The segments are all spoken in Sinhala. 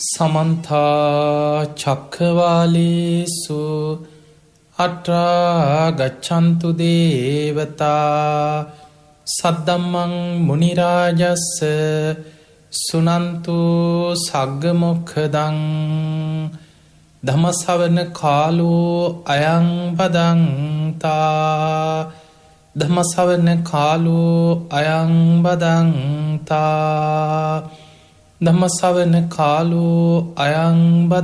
සමන්තා චක්කවාලේසු අට්‍රා ගච්ඡන්තු දේවතා සද්දම්මං මුනිරාජස්ස සුනන්තු සග්ගමොක්හදං දමසවන කාලු අයංබදංතා දමසවන කාලු අයංබදංතා දම්මස්සවන කාලෝ අයංබදන්තා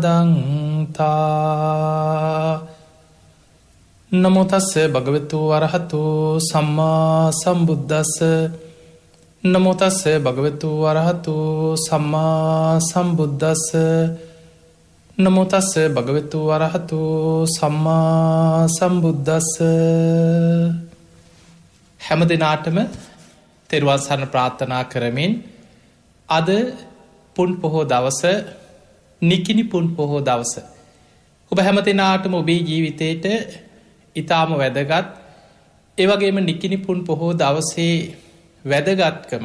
නමුතස්ස භගවතු වරහතු සම්මා සම්බුද්ධස්ස නමුතස්ස භගවතු වරහතු සම්මා සම්බුද්ධස්ස නමුතස්ස භගවතු වරහතු සම්මා සම්බුද්ධස්ස හැම දෙනාටම තෙරවාසන්න ප්‍රාර්ථනා කරමින් අද පුන් පොහෝ දවස නිකිනි පුන් පොහෝ දවස. ඔබ හැමතිනාටම ඔබේ ජීවිතයට ඉතාම වැදගත් ඒවගේම නිකිනි පුන් පොහෝ දවසේ වැදගත්කම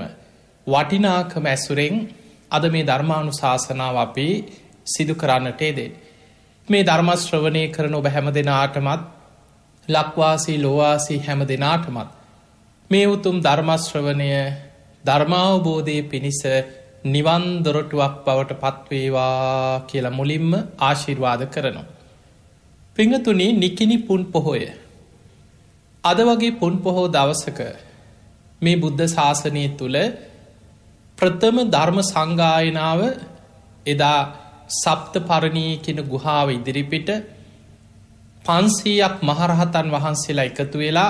වටිනාකම ඇසුරෙන් අද මේ ධර්මාණු ශාසනාව අපි සිදු කරන්නටේදේ. මේ ධර්මශ්‍රවනය කරන ඔබ හැම දෙනාටමත් ලක්වාසී ලොවාසී හැම දෙනාටමත් මේ උතුම් ධර්මශ්‍රවනය ධර්මාවබෝධය පිණිස නිවන් දොරටුවක් බවට පත්වේවා කියලා මුලින්ම ආශිර්වාද කරනවා. පිංහතුනි නිකිනි පුන් පොහොය. අද වගේ පුන් පොහෝ දවසක මේ බුද්ධ ශාසනය තුළ ප්‍රථම ධර්ම සංගායනාව එදා සප්ත පරණී කෙන ගුහාාව ඉදිරිපිට පන්සීයක් මහරහතන් වහන්සේලා එකතු වෙලා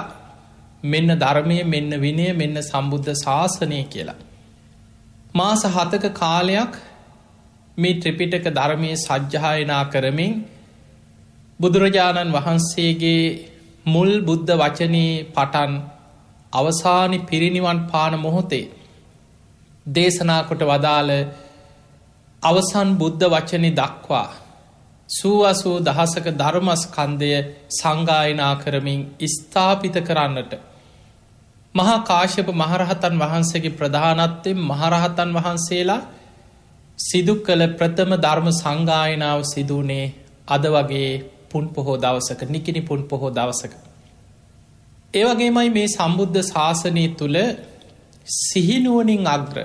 මෙන්න ධර්මය මෙන්න විනය මෙන්න සම්බුද්ධ ශාසනය කියලා. මාස හතක කාලයක් මේ ත්‍රිපිටක ධර්මය සජ්්‍යායනා කරමින් බුදුරජාණන් වහන්සේගේ මුල් බුද්ධ වචනී පටන් අවසානි පිරිනිවන් පාන මොහොතේ දේශනාකොට වදාළ අවසන් බුද්ධ වචනි දක්වා සූවසූ දහසක ධර්මස්කන්දය සංගායනා කරමින් ස්ථාපිත කරන්නට මහා කාශ්‍යප මහරහතන් වහන්සේගේ ප්‍රධානත්වයෙන් මහරහතන් වහන්සේලා සිදු කළ ප්‍රථම ධර්ම සංගායනාව සිදුවනේ අද වගේ පුන් පොහෝ දවසක නිකිනි පුන් පොහෝ දවසක. ඒවගේමයි මේ සම්බුද්ධ ශාසනය තුළ සිහිනුවනින් අග්‍ර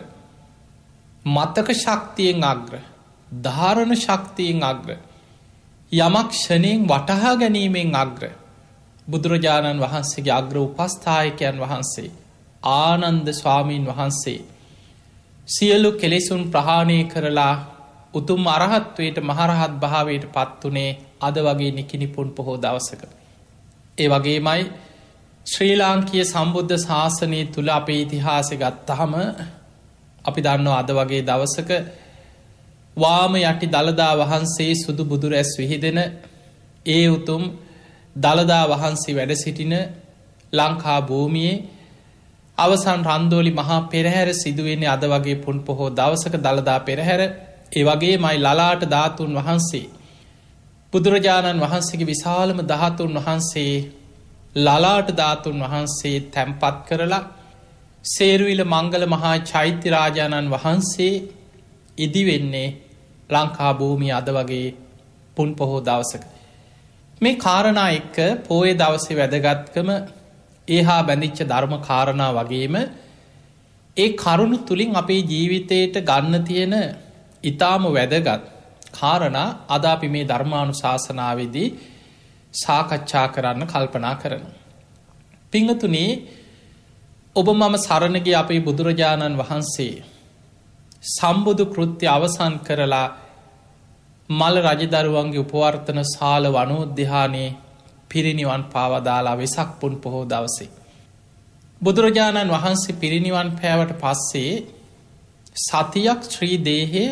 මතක ශක්තියෙන් අග්‍ර ධාරණ ශක්තියෙන් අග්‍ර යමක්ෂණයෙන් වටහා ගැනීමෙන් අග්‍ර බුදුරජාණන් වහන්සේගේ අග්‍ර උපස්ථායකයන් වහන්සේ ආනන්ද ස්වාමීන් වහන්සේ සියලු කෙලෙසුන් ප්‍රහාණය කරලා උතුම් අරහත්වයට මහරහත් භාවයට පත්වනේ අද වගේ නිකිනිපුන් පොහෝ දවසක. ඒ වගේමයි ශ්‍රී ලාංකිය සම්බුද්ධ ශාසනය තුළ අපේ ඉතිහාස ගත්තහම අපි දන්න අද වගේ දවසක වාම යටි දළදා වහන්සේ සුදු බුදුරැස් විහිදෙන ඒ උතුම් දළදා වහන්සේ වැඩ සිටින ලංකා භූමියේ අවසන් රන්දෝලි මහා පෙරහැර සිදුවෙන්නේ අද වගේ පුන් පොහෝ දවසක දළදා පෙරහැර ඒ වගේ මයි ලලාට ධාතුන් වහන්සේ. බුදුරජාණන් වහන්සේගේ විශාලම ධාතුන් වහන්සේ ලලාට ධාතුන් වහන්සේ තැම්පත් කරලා සේරුවිල මංගල මහා චෛත්‍යරාජාණන් වහන්සේ ඉදිවෙන්නේ ලංකා භූමි අද වගේ පුන් පොහෝ දවසක. මේ කාරණා එක්ක පෝය දවසේ වැදගත්කම ඒහා බැඳිච්ච ධර්ම කාරණා වගේම ඒ කරුණු තුළින් අපේ ජීවිතයට ගන්න තියෙන ඉතාම වැදගත් කාරණා අදාපි මේ ධර්මාණු ශාසනාවේදී සාකච්ඡා කරන්න කල්පනා කරන. පිංහතුනේ ඔබ මම සරණගේ අපේ බුදුරජාණන් වහන්සේ සම්බුදු කෘත්‍ය අවසන් කරලා මල රජදරුවන්ගේ උපවර්තන සාල වනෝද්‍යහානයේ පිරිනිවන් පාවදාලා වෙසක්පුන් පොහෝ දවසේ. බුදුරජාණන් වහන්සේ පිරිනිවන් පෑවට පස්සේ සතියක් ශ්‍රී දේහය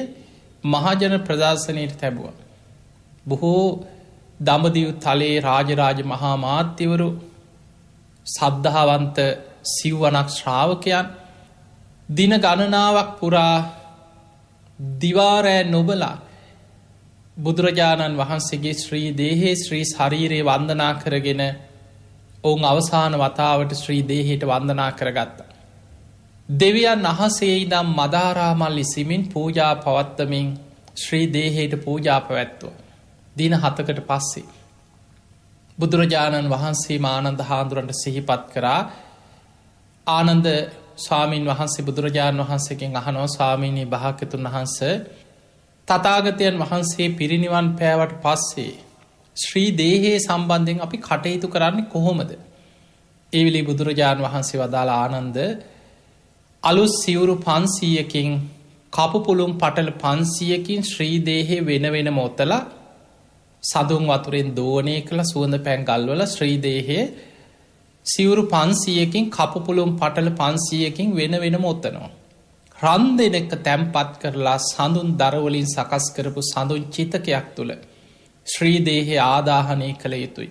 මහජන ප්‍රදර්ශනයට තැබුව. බොහෝ දමදිව් තලේ රාජරාජ මහා මාත්‍යවරු සද්ධාවන්ත සිව්වනක් ශ්‍රාවකයන් දින ගණනාවක් පුරා දිවාරෑ නොබලා බුදුරජාණන් වහන්සේගේ ශ්‍රී දේහේ ශ්‍රී ශරීරයේ වන්දනා කරගෙන ඔවුන් අවසාන වතාවට ශ්‍රී දේහයට වන්දනා කරගත්තා. දෙවියන් අහසේ ඉදම් මදාරාමල්ලි සිමින් පූජා පවත්තමින් ශ්‍රී දේහයට පූජා පැවැත්තුව. දින හතකට පස්සේ. බුදුරජාණන් වහන්සේ ආනන්ද හාන්දුරන්ට සිහිපත් කරා ආනන්ද ස්වාමීන් වහන්සේ බුදුරජාණන් වහන්සේකෙන් අහනෝ ස්වාමීණී භාකතුන් වහන්ස තතාගතයන් වහන්සේ පිරිනිවන් පෑවට පස්සේ ශ්‍රී දේහයේ සම්බන්ධයෙන් අපි කටයුතු කරන්නේ කොහොමද. ඒවිලි බුදුරජාණන් වහන්සේ වදාළ ආනන්ද අලුත් සිවුරු පන්සීයකින් කපුපුළුම් පටල පන්සියකින් ශ්‍රීදේහේ වෙන වෙන මොත්තල සඳුන් වතුරෙන් දෝනය කළ සුවඳ පැන්ගල්වල ශ්‍රීදේහේ සිවුරු පන්සියකින් කපුපුළුම් පටල පන්සියකින් වෙන වෙන මොත්තනවා. රන් දෙනෙක තැම්පත් කරලා සඳුන් දරවලින් සකස් කරපු සඳුන් චිතකයක් තුළ ශ්‍රීදේහය ආදාහනය කළ යුතුයි.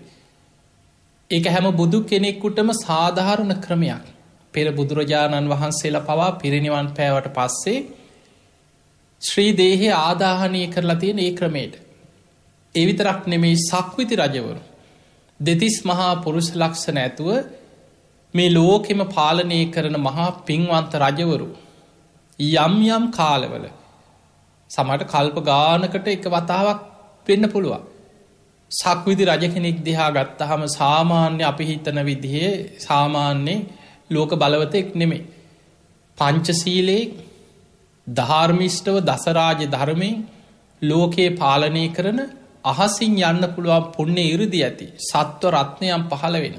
ඒක හැම බුදු කෙනෙක්කුටම සාධාරණ ක්‍රමයක් පෙර බුදුරජාණන් වහන්සේලා පවා පිරිනිවන් පෑවට පස්සේ ශ්‍රීදේහය ආදාහනය කරලා තියෙන ඒ ක්‍රමයට. එවිතරක් නෙමෙයි සක්විති රජවරු. දෙතිස් මහා පුරුෂ ලක්ෂණ ඇතුව මේ ලෝකෙම පාලනය කරන මහා පින්වන්ත රජවරු යම් යම් කාලවල සමට කල්ප ගානකට එක වතාවක් වෙන්න පුළුවන්. සක්විදි රජ කෙනෙක් දිහා ගත්තහම සාමාන්‍ය අපි හිතන විදිහේ සාමාන්‍යයෙන් ලෝක බලවතෙක් නෙමේ. පංචසීලයෙක් ධාර්මිෂ්ටව දසරාජ ධර්මයෙන් ලෝකයේ පාලනය කරන අහසින් යන්න පුළුවන් පුන්නේ ඉරදි ඇති සත්ව රත්නයම් පහළ වෙන.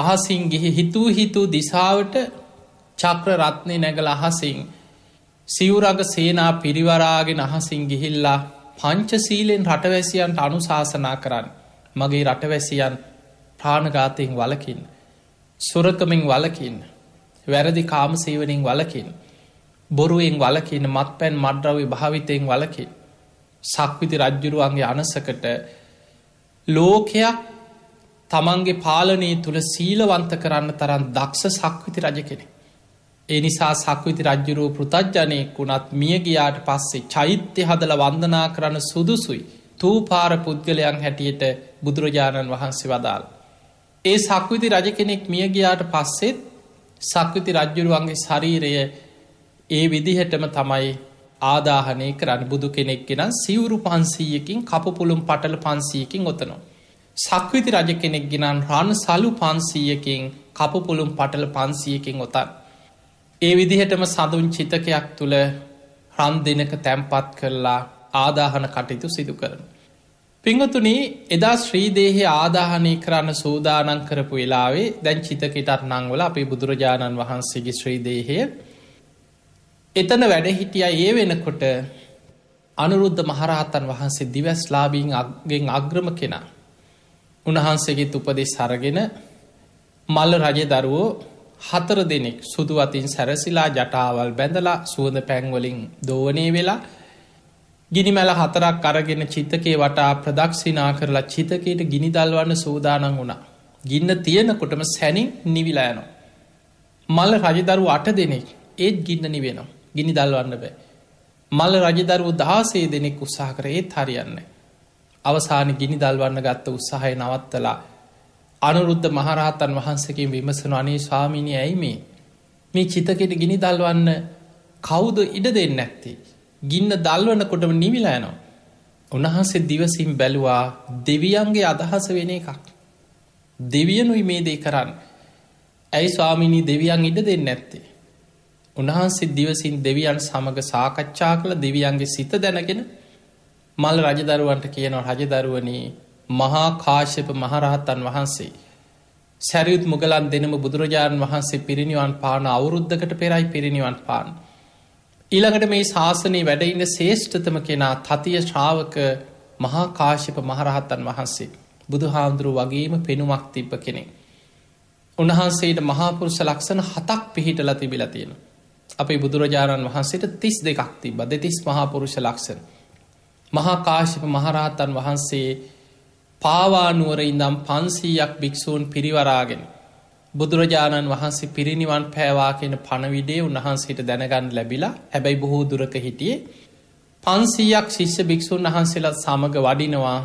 අහසින් ගිහි හිතූ හිතූ දිසාවට චක්‍ර රත්නය නැගල අහසින් සිවුරග සේනා පිරිවරාගෙන අහසින් ගිහිල්ලා පංචසීලෙන් රටවැසියන්ට අනුශාසනා කරන්න. මගේ රටවැසියන් ප්‍රාණගාතයෙන් වලකින්. සුරකමින් වලකින්. වැරදි කාමසීවනින් වලකින්. බොරුවෙන් වලකින් මත් පැන් මඩ්‍රවි භාවිතයෙන් වලකින්. සක්විති රජ්ජුරුවන්ගේ අනසකට ලෝකයක් තමන්ගේ පාලනයේ තුළ සීලවන්ත කරන්න තරන් දක්ෂ සක්විති රජ කෙනෙක්. එනිසා සක්විති රජ්ජුරූ පෘතජ්ජනයෙක් වුණත් මියගයාට පස්සේ චෛත්‍ය හදල වන්දනා කරන සුදුසුයි තූපාර පුද්ගලයන් හැටියට බුදුරජාණන් වහන්සේ වදාල්. ඒ සක්විති රජ කෙනෙක් මියගයාට පස්සෙත් සක්විති රජ්ජුරුවන්ගේ ශරීරය ඒ විදිහටම තමයි ආදාහනය කරන්න බුදු කෙනෙක්ගෙන සිවුරු පන්සීයකින් කපපුළුම් පටල පන්සීයකින් ඔතනවා. සක්විති රජ කෙනෙක් ගෙනන් රන් සලු පන්සීයකින් කපපුළුම් පටල පන්සීයකින් ඔතන්. ඒ විදිහටම සඳුන් චිතකයක් තුළ රන් දෙනක තැම්පත් කරලා ආදාහන කටයුතු සිදු කරන. පිංහතුන එදා ශ්‍රීදේහි ආදාහනය කරන්න සූදානන් කරපු වෙලාවේ දැන් චිතකටත් නංවල අපි බුදුරජාණන් වහන්සේගේ ශ්‍රීදේහය එතන වැඩ හිටිය ඒ වෙනකොට අනුරුද්ධ මහරහතන් වහන්සේ දිවැස්ලාබීන් අගෙන් අග්‍රම කෙනා උන්වහන්සේගේ උපදෙස් සරගෙන මල්ල රජ දරුවෝ හතර දෙනෙක් සුදු අතින් සැරසිලා ජටාවල් බැඳලා සුවඳ පැන්වලින් දෝවනය වෙලා ගිනිමැල හතරක් අරගෙන චිතකේ වටා ප්‍රදක්ෂිනා කරලා චිතකයට ගිනිදල්වන්න සූදානන් වුණා. ගින්න තියෙනකොටම සැනින් නිවිලායනවා. මල්ල රජදරු අට දෙනෙක් ඒත් ගින්න නිවෙනවා. ගිනි දල්වන්න බෑ. මල්ල රජදරුව දහසේ දෙනෙක් උත්සාහ කර ඒත් හරියන්න. අවසාන ගිනි දල්වන්න ගත්ත උත්සාහය නවත්තලා අනුරුද්ධ මහරහතන් වහන්සකින් විමසන අනේ ශාමිණි ඇයි මේ මේ චිතකෙට ගිනි දල්වන්න කවුද ඉඩ දෙන්න ඇත්තේ. ගින්න දල්වනකොටම නිවිලෑනවා. උන්වහන්සේ දිවසිම් බැලුවා දෙවියන්ගේ අදහස වෙන එකක්. දෙවියනුයි මේ දේ කරන්න. ඇයි ස්වාමිණී දෙවියන් ඉඩ දෙන්න ඇත්තේ. උන්වහන්සේ දිවසින් දෙවියන් සමඟ සාකච්ඡා කළ දෙවියන්ගේ සිත දැනගෙන මල් රජදරුවන්ට කියනවා රජදරුවනේ මහා කාශ්‍යප මහරහත්තන් වහන්සේ. සැරියුත් මුගලන් දෙනම බුදුරජාණන් වහන්සේ පිරිනිවන් පාන අවුරුද්ධකට පෙරයි පිරිනිවන් පාන්. ඊළඟට මේ ශාසනයේ වැඩඉන්න ශේෂ්ඨතම කෙනා තතිය ශ්‍රාවක මහා කාශ්‍යප මහරහත්තන් වහන්සේ. බුදු හාමුදුරු වගේම පෙනුමක් තිබ්ප කෙනෙක්. උන්වහන්සේට මහාපුරුෂ ලක්ෂණ හතක් පිහිටල තිබිලා තියෙන. අපේ බුදුරජාණන් වහන්සේට තිස් දෙකක් තිබ දෙතිස් මහාපුරුෂ ලක්ෂණ. මහාකාශිප මහරහතන් වහන්සේ පාවානුවර ඉඳම් පන්සීයක් භික්‍ෂූන් පිරිවරාගෙන. බුදුරජාණන් වහන්සේ පිරිනිවන් පෑවා කියෙන පණවිඩේ උන්වහන්සේට දැනගන්න ලැබිලා හැබැයි බොහෝ දුරක හිටියේ. පන්සීයක් ශිෂ්‍ය භික්‍ෂූන් වහන්සේලත් සමඟ වඩිනවා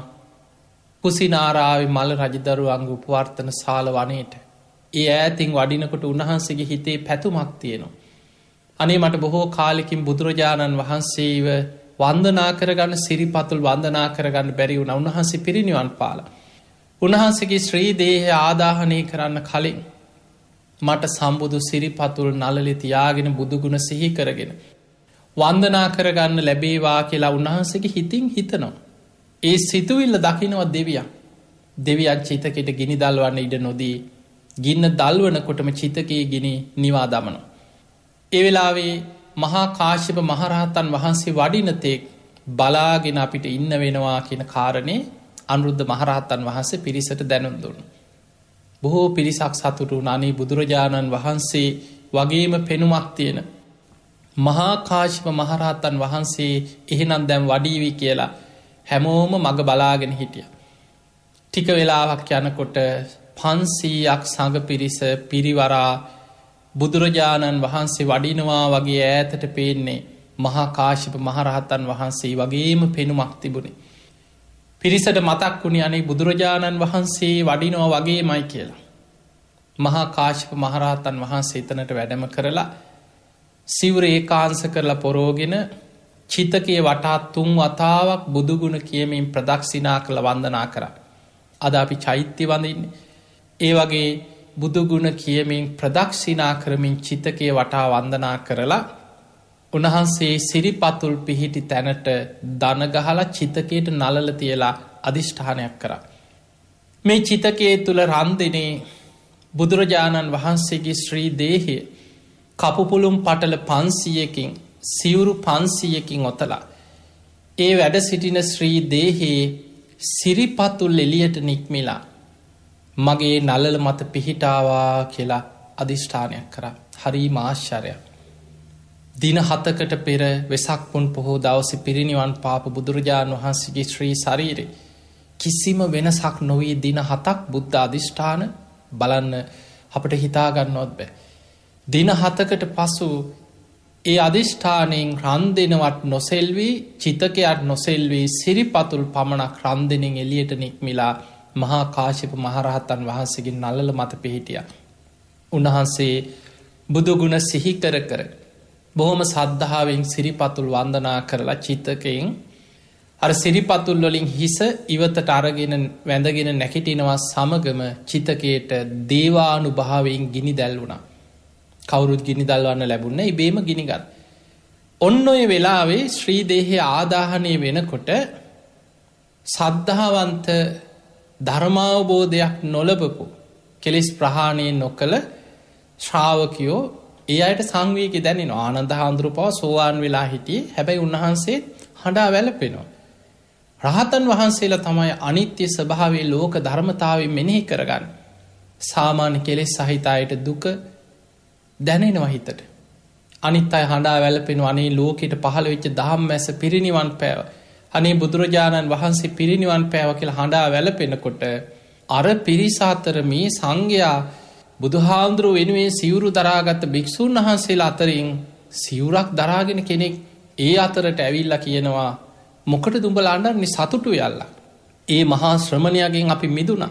කුසිනාරාව මල රජදරු අංගු පවර්තන සාල වනයට. ඒ ඇතින් වඩිනකොට උන්වහන්සේගේ හිතේ පැතුමක් තියෙනවා. අනේ මට බොහෝ කාලෙකින් බුදුරජාණන් වහන්සේව වන්දනා කරගන්න සිරිපතුල් වන්දනා කරගන්න බැරිවුණ උන්හන්සේ පිරිනිවන් පාල. උන්හන්සගේ ශ්‍රී දේහය ආදාහනය කරන්න කලින්. මට සම්බුදු සිරිපතුල් නලලි තියාගෙන බුදුගුණ සිහි කරගෙන. වන්දනා කරගන්න ලැබේවා කියලා උන්හන්සගේ හිතින් හිතනවා. ඒ සිතුවිල්ල දකිනවත් දෙවියන්. දෙවියන් චිතකට ගිනි දල්වන්න ඉඩ නොදී. ගින්න දල්වනකොටම චිතකයේ ගිනි නිවා දමනවා. එවෙලාවේ මහා කාශ්‍යප මහරහතන් වහන්සේ වඩිනතෙක් බලාගෙන අපිට ඉන්න වෙනවා කියන කාරණය අනුරුද්ධ මහරහත්තන් වහන්සේ පිරිසට දැනුන්දුන්. බොහෝ පිරිසක් සතුටු නනේ බුදුරජාණන් වහන්සේ වගේම පෙනුමක් තියෙන. මහාකාශිප මහරහත්තන් වහන්සේ එහෙනම් දැම් වඩීවි කියලා හැමෝම මඟ බලාගෙන හිටිය. ටික වෙලාවක් යනකොට පන්සීයක් සඟ පිරිස පිරිවරා බුදුරජාණන් වහන්සේ වඩිනවා වගේ ඈතට පේන්නේ මහා කාශිප මහරහතන් වහන්සේ වගේම පෙනුමක් තිබුණේ. පිරිසට මතක් වුණේ අනේ බුදුරජාණන් වහන්සේ වඩිනෝ වගේමයි කියලා. මහා කාශිප මහරහතන් වහන්සේ එතනට වැඩම කරලා සිවර ඒකාංස කරලා පොරෝගෙන චිතකය වටා තුන් වතාවක් බුදුගුණ කියමින් ප්‍රදක්ෂිනා කළ වන්දනා කර. අද අපි චෛත්‍ය වඳන්න ඒ වගේ බුදුගුණ කියමින් ප්‍රදක්ෂිනා කරමින් චිතකය වටා වන්දනා කරලා උන්වහන්සේ සිරිපතුල් පිහිටි තැනට දනගහලා චිතකයට නලල තියලා අධිෂ්ඨානයක් කර. මේ චිතකයේ තුළ රන්දිනේ බුදුරජාණන් වහන්සේගේ ශ්‍රී දේහය කපුපුළුම් පටල පන්සියකින් සිවුරු පන්සියකින් ඔතලා. ඒ වැඩ සිටින ශ්‍රී දේහයේ සිරිපතුල් එලියට නික්මිලා මගේ නලල මත පිහිටාවා කියලා අධිෂ්ඨානයක් කරා. හරි මාශ්චරයක්. දින හතකට පෙර වෙසක්පුන් පොහෝ දවස පිරිනිවන් පාප බුදුරජාණන් වහන්සේගේ ශ්‍රී ශරීරෙ. කිසිම වෙනසක් නොවී දින හතක් බුද්ධ අධිෂ්ඨාන බලන්න අපට හිතාගන්නොත් බෑ. දින හතකට පසු ඒ අධිෂ්ඨානයෙන් රන් දෙනවත් නොසෙල්වී චිතකයක් නොසෙල්වී සිරිපතුල් පමණක් රන් දෙනෙන් එලියට නික්මිලා මහා කාශිප මහරහතන් වහන්සේගේ නලල මත පිහිටිය. උන්වහන්සේ බුදුගුණ සිහිකර කර බොහොම සද්ධාවෙන් සිරිපතුල් වන්දනා කරලා චිතකයෙන් අර සිරිපතුල් වලින් හිස ඉවතට අරගෙන වැඳගෙන නැකිටිනවා සමගම චිතකයට දේවානු භාවයෙන් ගිනි දැල්වුණ කවුරුත් ගිනි දල්වන්න ලැබුන්න ඉබේම ගිනිගත් ඔන්න ඔය වෙලාවේ ශ්‍රීදේහය ආදාහනය වෙනකොට සද්ධාවන්ත ධර්මාවබෝධයක් නොලබපු කෙලෙස් ප්‍රහාණය නොකළ ශ්‍රාවකයෝ ඒ අයට සංවීක දැනෙන ආනන්ද හාන්දුරු පව සෝවාන් වෙලා හිටිය හැබැයි උන්වහන්සේ හඬා වැලපෙනවා. රහතන් වහන්සේලා තමයි අනිත්‍ය ස්භාවේ ලෝක ධර්මතාව මෙනෙහි කරගන්න. සාමාන්‍ය කෙලෙස් සහිතායට දුක දැනෙන වහිතට. අනිත් අයි හඬා වැලපෙන අනේ ලෝකට පහළ වෙච්ච දහම් ඇස පිරිනිවන් පෑව අනේ බුදුරජාණන් වහන්සේ පිරිනිවන් පෑව කියලා හඬා වැලපෙනකොට අර පිරිසාතර මේ සංඝයා බුදුහාන්දුරුව වෙනුවෙන් සිවුරු දරාගත්ත භික්‍ෂූන් වහන්සේලා අතරින් සිවුරක් දරාගෙන කෙනෙක් ඒ අතරට ඇවිල්ල කියනවා මොකට දුඹල අඩරනි සතුටු යල්ලා. ඒ මහා ශ්‍රමණයගෙන් අපි මිදුණ.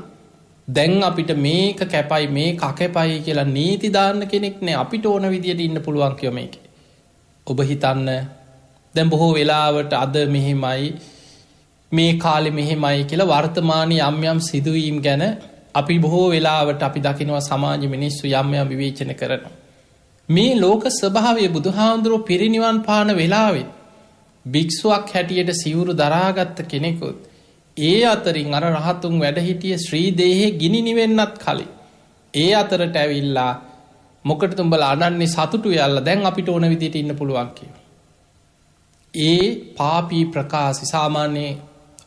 දැන් අපිට මේක කැපයි මේ කකැපයි කියලා නීතිධාන්න කෙනෙක් නෑ අපිට ඕන විදියට ඉන්න පුළුවන් කියොම එක. ඔබ හිතන්න දැම් බොහෝ වෙලාවට අද මෙහෙමයි මේ කාලෙ මෙහෙමයි කියලා වර්තමානය යම් යම් සිදුවීම් ගැන අපි බොහෝ වෙලාවට අපි දකිනවා සමාජ මිනිස්සු යම් යම් විවේචන කරන. මේ ලෝක ස්වභාවය බුදුහාමුදුරුව පිරිනිවන් පාන වෙලාවෙත් භික්‍ෂුවක් හැටියට සිවුරු දරාගත්ත කෙනෙකුත් ඒ අතරින් අර රහතුන් වැඩහිටිය ශ්‍රීදේහය ගිනි නිවෙන්නත් කලින් ඒ අතරට ඇවිල්ලා මොකට තුම්ඹල අනන්නේ සතුටු යල්ල දැන් අපිට ඕන විදිට ඉන්න පුළුවන් කියව ඒ පාපී ප්‍රකාශ සාමාන්‍යයේ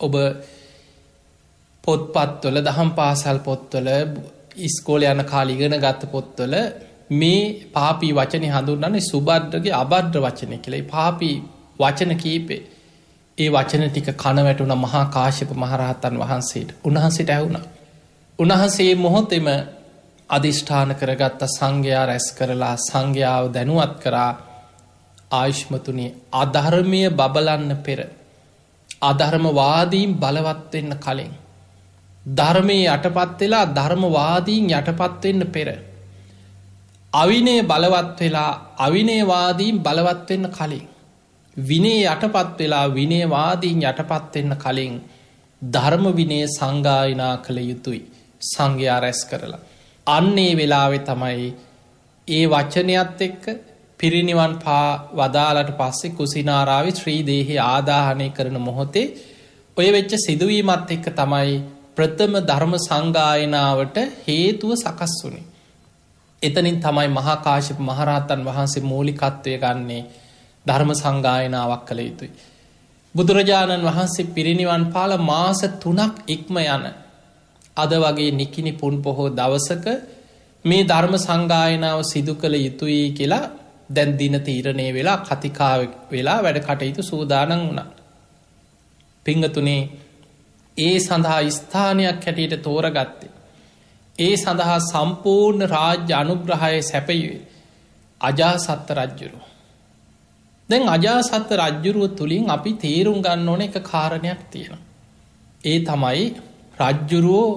ඔබ පොත්පත්වල දහම් පාසල් පොත්වල ඉස්කෝල යන කාලිගෙන ගත්ත පොත්වල මේ පාපී වචනය හඳුන්නන්නේ සුබද්‍රගේ අබද්‍ර වචනය කළේ පාපී වචන කීපේ ඒ වචන ටික කනවැටුන මහා කාශ්‍යප මහරහතන් වහන්සේට උන්හන්සට ඇවුණ. උණහන්සේ මොහොත් එම අධිෂ්ඨාන කරගත්ත සංඝයා රැස් කරලා සංඝ්‍යාව දැනුවත් කරා ආයශ්මතුනේ අධර්මය බබලන්න පෙර. අධර්මවාදීම් බලවත්වෙන්න කලින්. ධර්මයේ යටපත් වෙලා ධර්මවාදීන් යටපත්වෙන්න පෙර. අවිනේ බලවත් වෙලා අවිනේවාදීම් බලවත්වෙන්න කලින්. විනේ යටපත් වෙලා විනේවාදීන් යටපත්වෙන්න කලින් ධර්ම විනේ සංගායනා කළ යුතුයි සංඝයා රැස් කරලා. අන්නේ වෙලාවෙ තමයි ඒ වචනයත් එක්ක පිරිනිවන් පා වදාලට පස්සේ කුසිනාරාවි ශ්‍රීදේහි ආදාහනය කරන මොහොතේ ඔය වෙච්ච සිදුවීමත් එක්ක තමයි ප්‍රථම ධර්ම සංගායනාවට හේතුව සකස් වුණේ. එතනින් තමයි මහාකාශප මහරහතන් වහන්සේ මූලිකත්වය ගන්නේ ධර්ම සංගායනාවක් කළ යුතුයි. බුදුරජාණන් වහන්සේ පිරිනිවන් පාල මාස තුනක් ඉක්ම යන අද වගේ නිකිනි පුන් පොහෝ දවසක මේ ධර්ම සංගායනාව සිදු කළ යුතුයි කියලා දැන් දින තීරණය වෙලා කතිකාව වෙලා වැඩ කටයුතු සූදානන් වුණා. පිංගතුනේ ඒ සඳහා ස්ථානයක් හැටියට තෝරගත්තේ. ඒ සඳහා සම්පූර්ණ රාජ්‍ය අනුග්‍රහය සැපයුවේ අජාසත්ත රජ්ජුරු. දැන් අජාසත්ත රජ්ජුරුව තුළින් අපි තේරුම් ගන්න ඕන එක කාරණයක් තියෙන. ඒ තමයි රජ්ජුරුවෝ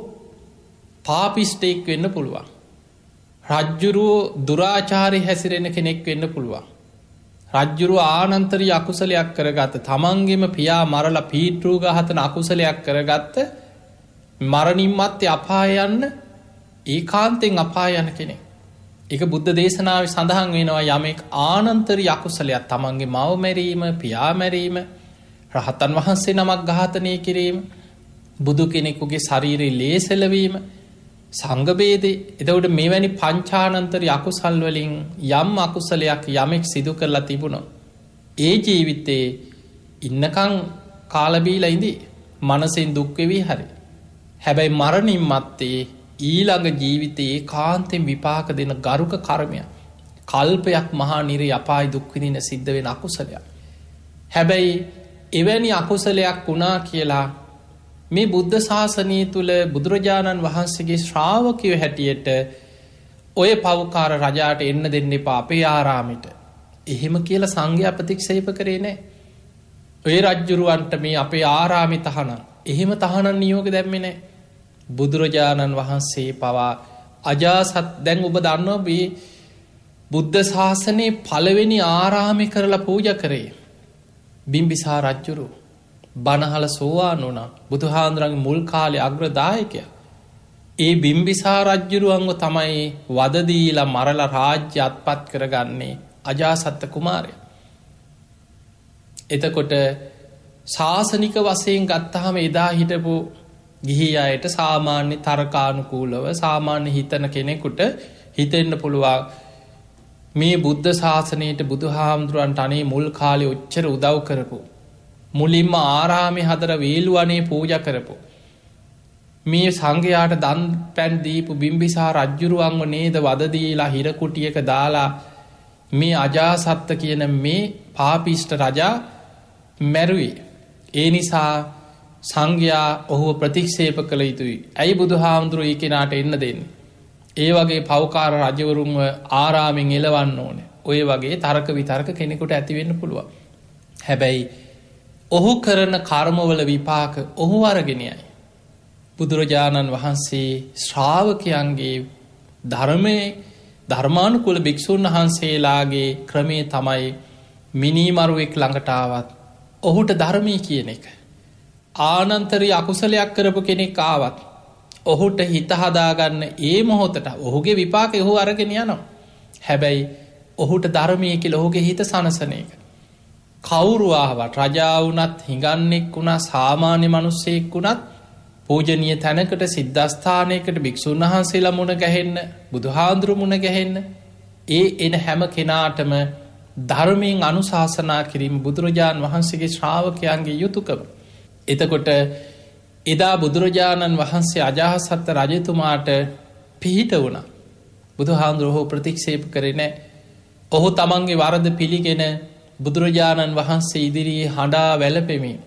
පාපිස්ටේක් වෙන්න පුළුවන්. රජ්ජුරුවෝ දුරාචාරය හැසිරෙන කෙනෙක් වෙන්න පුළුවන්. රජ්ජුරු ආනන්තරී අකුසලයක් කරගත්ත තමන්ගෙම පියා මරල පීටරූ ගහතන අකුසලයක් කරගත්ත මරණින්මත්්‍ය අපායන්න ඒ කාන්තෙන් අපායන කෙනෙක්. එක බුද්ධ දේශනාව සඳහන් වෙනවා යමෙක් ආනන්තර යකුසලයක් තමන්ගේ මවමැරීම පියාමැරීම රහතන් වහන්සේ නමක් ඝාතනය කිරීම බුදු කෙනෙකුගේ ශරීරයේ ලේසලවීම සංගබේදේ එදවට මෙවැනි පංචානන්තර අකුසල්වලින් යම් අකුසලයක් යමෙක් සිදු කරලා තිබුණො. ඒ ජීවිතයේ ඉන්නකං කාලබීලයිදී මනසෙන් දුක්වෙවී හරි. හැබැයි මරණින් මත්තේ ඊළඟ ජීවිතයේ කාන්තෙන් විපාක දෙන ගරුක කර්මය කල්පයක් මහා නිර යපායි දුක්විදින සිද්ධ වෙන අකුසලයක්. හැබැයි එවැනි අකුසලයක් වුණා කියලා මේ බුද්ධ ශාසනය තුළ බුදුරජාණන් වහන්සේගේ ශ්‍රාවකයව හැටියට ඔය පවකාර රජාට එන්න දෙන්න එපා අපේ ආරාමිට. එහෙම කියල සංඝ්‍ය අපතික්ෂේප කරේ නෑ. ඔය රජ්ජුරුවන්ට මේ අපේ ආරාමි තහන. එහෙම තහනන් නියෝග දැම්මි නෑ. බුදුරජාණන් වහන්සේ පවා අජාසත් දැන් ඔබ දන්නවා බී බුද්ධ ශාසනයේ පළවෙනි ආරාමි කරලා පූජ කරේ. බිම්බිසා රජ්ජුරුව. බනහල සෝවාන් වුණා බුදුහාන්දුරන්ගේ මුල් කාලෙ අග්‍රදායකය. ඒ බිම්බිසා රජ්ජුරුවන්ග තමයි වදදීලා මරල රාජ්‍ය අත්පත් කරගන්නේ අජාසත්ත කුමාරය. එතකොට ශාසනික වසයෙන් ගත්තහම එදා හිටපු ගිහි අයට සාමාන්‍ය තරකානුකූලව සාමාන්‍ය හිතන කෙනෙකුට හිතෙන්න පුළුවන් මේ බුද්ධ ශාසනයට බුදු හාමුදුරුවන්ට අනේ මුල් කාලි ඔච්චර උදව් කරපු මුලින්ම ආරාමි හදර වේල්ුවනේ පූජ කරපු. මේ සංඝයාට දන් පැන්දීපු බිම්බිසා රජ්ජුරුවන්ව නේද වදදීලා හිරකුටියක දාලා මේ අජාසත්ත කියන මේ පාපිෂ්ට රජා මැරුවේ. ඒ නිසා සංඝයා ඔහුව ප්‍රතික්ෂේප කළ යුතුයි ඇයි බුදු හාමුදුරුව ඒ කෙනාට එන්න දෙන්න. ඒ වගේ පෞකාර රජවරුන්ව ආරාමෙන් එලවන්න ඕන ඔය වගේ තරක විතර්ක කෙනෙකුට ඇතිවෙන්න පුළුවන්. හැබැයි ඔහු කරන කර්මවල විපාක ඔහු අරගෙනයයි. බුදුරජාණන් වහන්සේ ශ්‍රාවකයන්ගේ ධර්මය ධර්මානුකුල භික්‍ෂූන් වහන්සේලාගේ ක්‍රමේ තමයි මිනීමරුවෙක් ළඟටාවත් ඔහුට ධර්මී කියන එක. ආනන්තරී අකුසලයක් කරපු කෙනෙක් ආවත් ඔහුට හිතහදාගන්න ඒ මොහොතට ඔහුගේ විපාක එහු අරගෙන යනවා. හැබැයි ඔහුට ධර්මයකි ලොහුගේ හිත සනසනයක. කවුරුවාහවට රජා වුනත් හිඟන්නෙක් වුණා සාමාන්‍ය මනුස්සයෙක් වුණත් පූජනීය තැනකට සිද්ධස්ථානයකට භික්‍ෂූන් වහන්සේලා මුණ ගැහෙන්න බුදුහාන්දුරු මුණ ගැහෙන්න ඒ එන හැම කෙනාටම ධර්මයෙන් අනුශාසනා කිරීම බුදුරජාණන් වහන්සේගේ ශ්‍රාවකයන්ගේ යුතුකම. එතකොට එදා බුදුරජාණන් වහන්සේ අජාහසත්ත රජතුමාට පිහිට වුණ බුදුහාන්දුරහෝ ප්‍රතික්ෂේප කරන ඔහු තමන්ගේ වරද පිළිගෙන බුදුරජාණන් වහන්සේ ඉදිරියේ හඬා වැලපෙමින්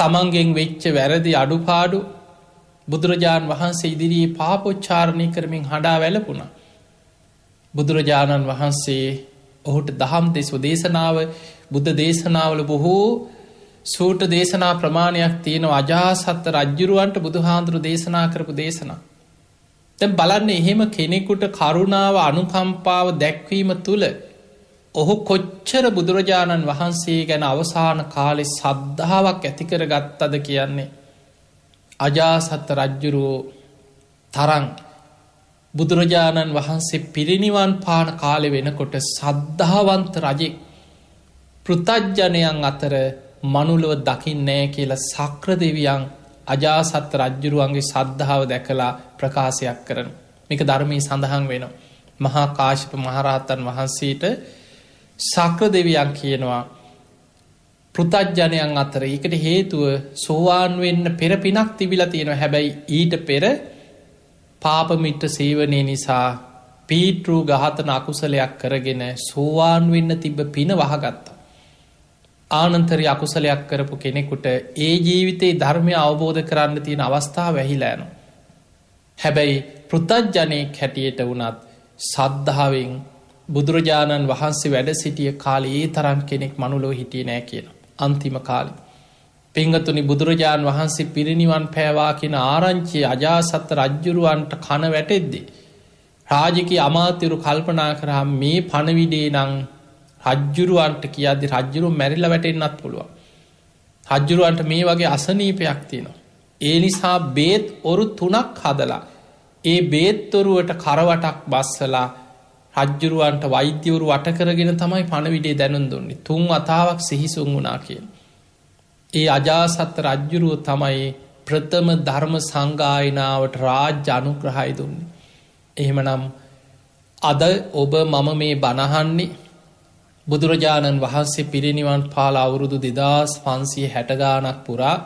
තමන්ගෙන් වෙච්ච වැරදි අඩුපාඩු බුදුරජාණන් වහන්සේ ඉදිරියේ පාපොච්චාරණය කරමින් හඬා වැලපුුණ. බුදුරජාණන් වහන්සේ ඔහුට දහම් දෙස්ව දේශනාව බුද්ධ දේශනාවල බොහෝ සූට දේශනා ප්‍රමාණයක් තියෙනව අජාසත්ත රජ්ජුරුවන්ට බුදුහාන්දුරු දේශනා කරපු දේශනා. තැ බලන්න එහෙම කෙනෙකුට කරුණාව අනුකම්පාව දැක්වීම තුළ ඔහු කොච්චර බුදුරජාණන් වහන්සේ ගැන අවසාන කාලෙ සද්ධාවක් ඇතිකර ගත්තද කියන්නේ. අජාසත්ත රජ්ජුරුවෝ තරං බුදුරජාණන් වහන්සේ පිරිනිවන් පාන කාලෙ වෙනකොට සද්ධාවන්ත රජෙක් පෘතජ්ජනයන් අතර මනුලව දකින්නෑ කියලා සක්‍ර දෙවියන් අජාසත් රජ්ජුරුවන්ගේ සද්ධාව දැකලා ප්‍රකාශයක් කරන. මේක ධර්මී සඳහන් වෙන. මහා කාශිප මහරහත්තන් වහන්සේට සක්‍ර දෙවියන් කියනවා පෘතජ්ජනයන් අතර එකට හේතුව සෝවාන් වෙන්න පෙර පිනක් තිබිලා තියෙනවා හැබැයි ඊට පෙර පාපමිට්ට සේවනය නිසා පීටරූ ගහතන අකුසලයක් කරගෙන සෝවාන් වෙන්න තිබ පින වහගත්තා. ආනන්තරි අකුසලයක් කරපු කෙනෙකුට ඒ ජීවිතයේ ධර්මය අවබෝධ කරන්න තියෙන අවස්ථා වැහිලෑනු. හැබැයි පෘතජ්ජනයෙක් හැටියට වුණත් සද්ධාවෙන් බුදුරජාණන් වහන්සේ වැඩ සිටිය කාලේ ඒ තරම් කෙනෙක් මනුලෝ හිටිය නෑ කියන. අන්තිම කාලි. පිංහතුනි බුදුරජාණන් වහන්සේ පිරිනිවන් පෑවා කියෙන ආරංචි අජාසත්ත රජ්ජුරුවන්ට කන වැටෙද්දේ. රාජික අමාතිරු කල්පනා කරහම් මේ පණවිඩේ නං රජ්ජුරුවන්ට කියද රජ්ජුරු මැරිල්ල වැටෙන්න්නත් පුළුවන්. රජ්ජුරුවන්ට මේ වගේ අසනීපයක් තියෙනවා. ඒ නිසා බේත් ඔරු තුනක් හදලා. ඒ බේත්තොරුවට කරවටක් බස්සලා රජ්ජුරුවන්ට වෛද්‍යවරු වටකරගෙන තමයි පණවිඩේ දැනුන් දුන්නේ තුන් අතාවක් සිහිසුන් වනා කියෙන්. ඒ අජාසත්ත රජ්ජුරුව තමයි ප්‍රථම ධර්ම සංගායනාවට රාජ්‍ය අනුග්‍රහයි දුන්නේ. එහෙමනම් අද ඔබ මම මේ බණහන්නේ බුදුරජාණන් වහන්සේ පිරිනිවන් පාල අවුරුදු දෙදස් පන්සිය හැටගානක් පුරා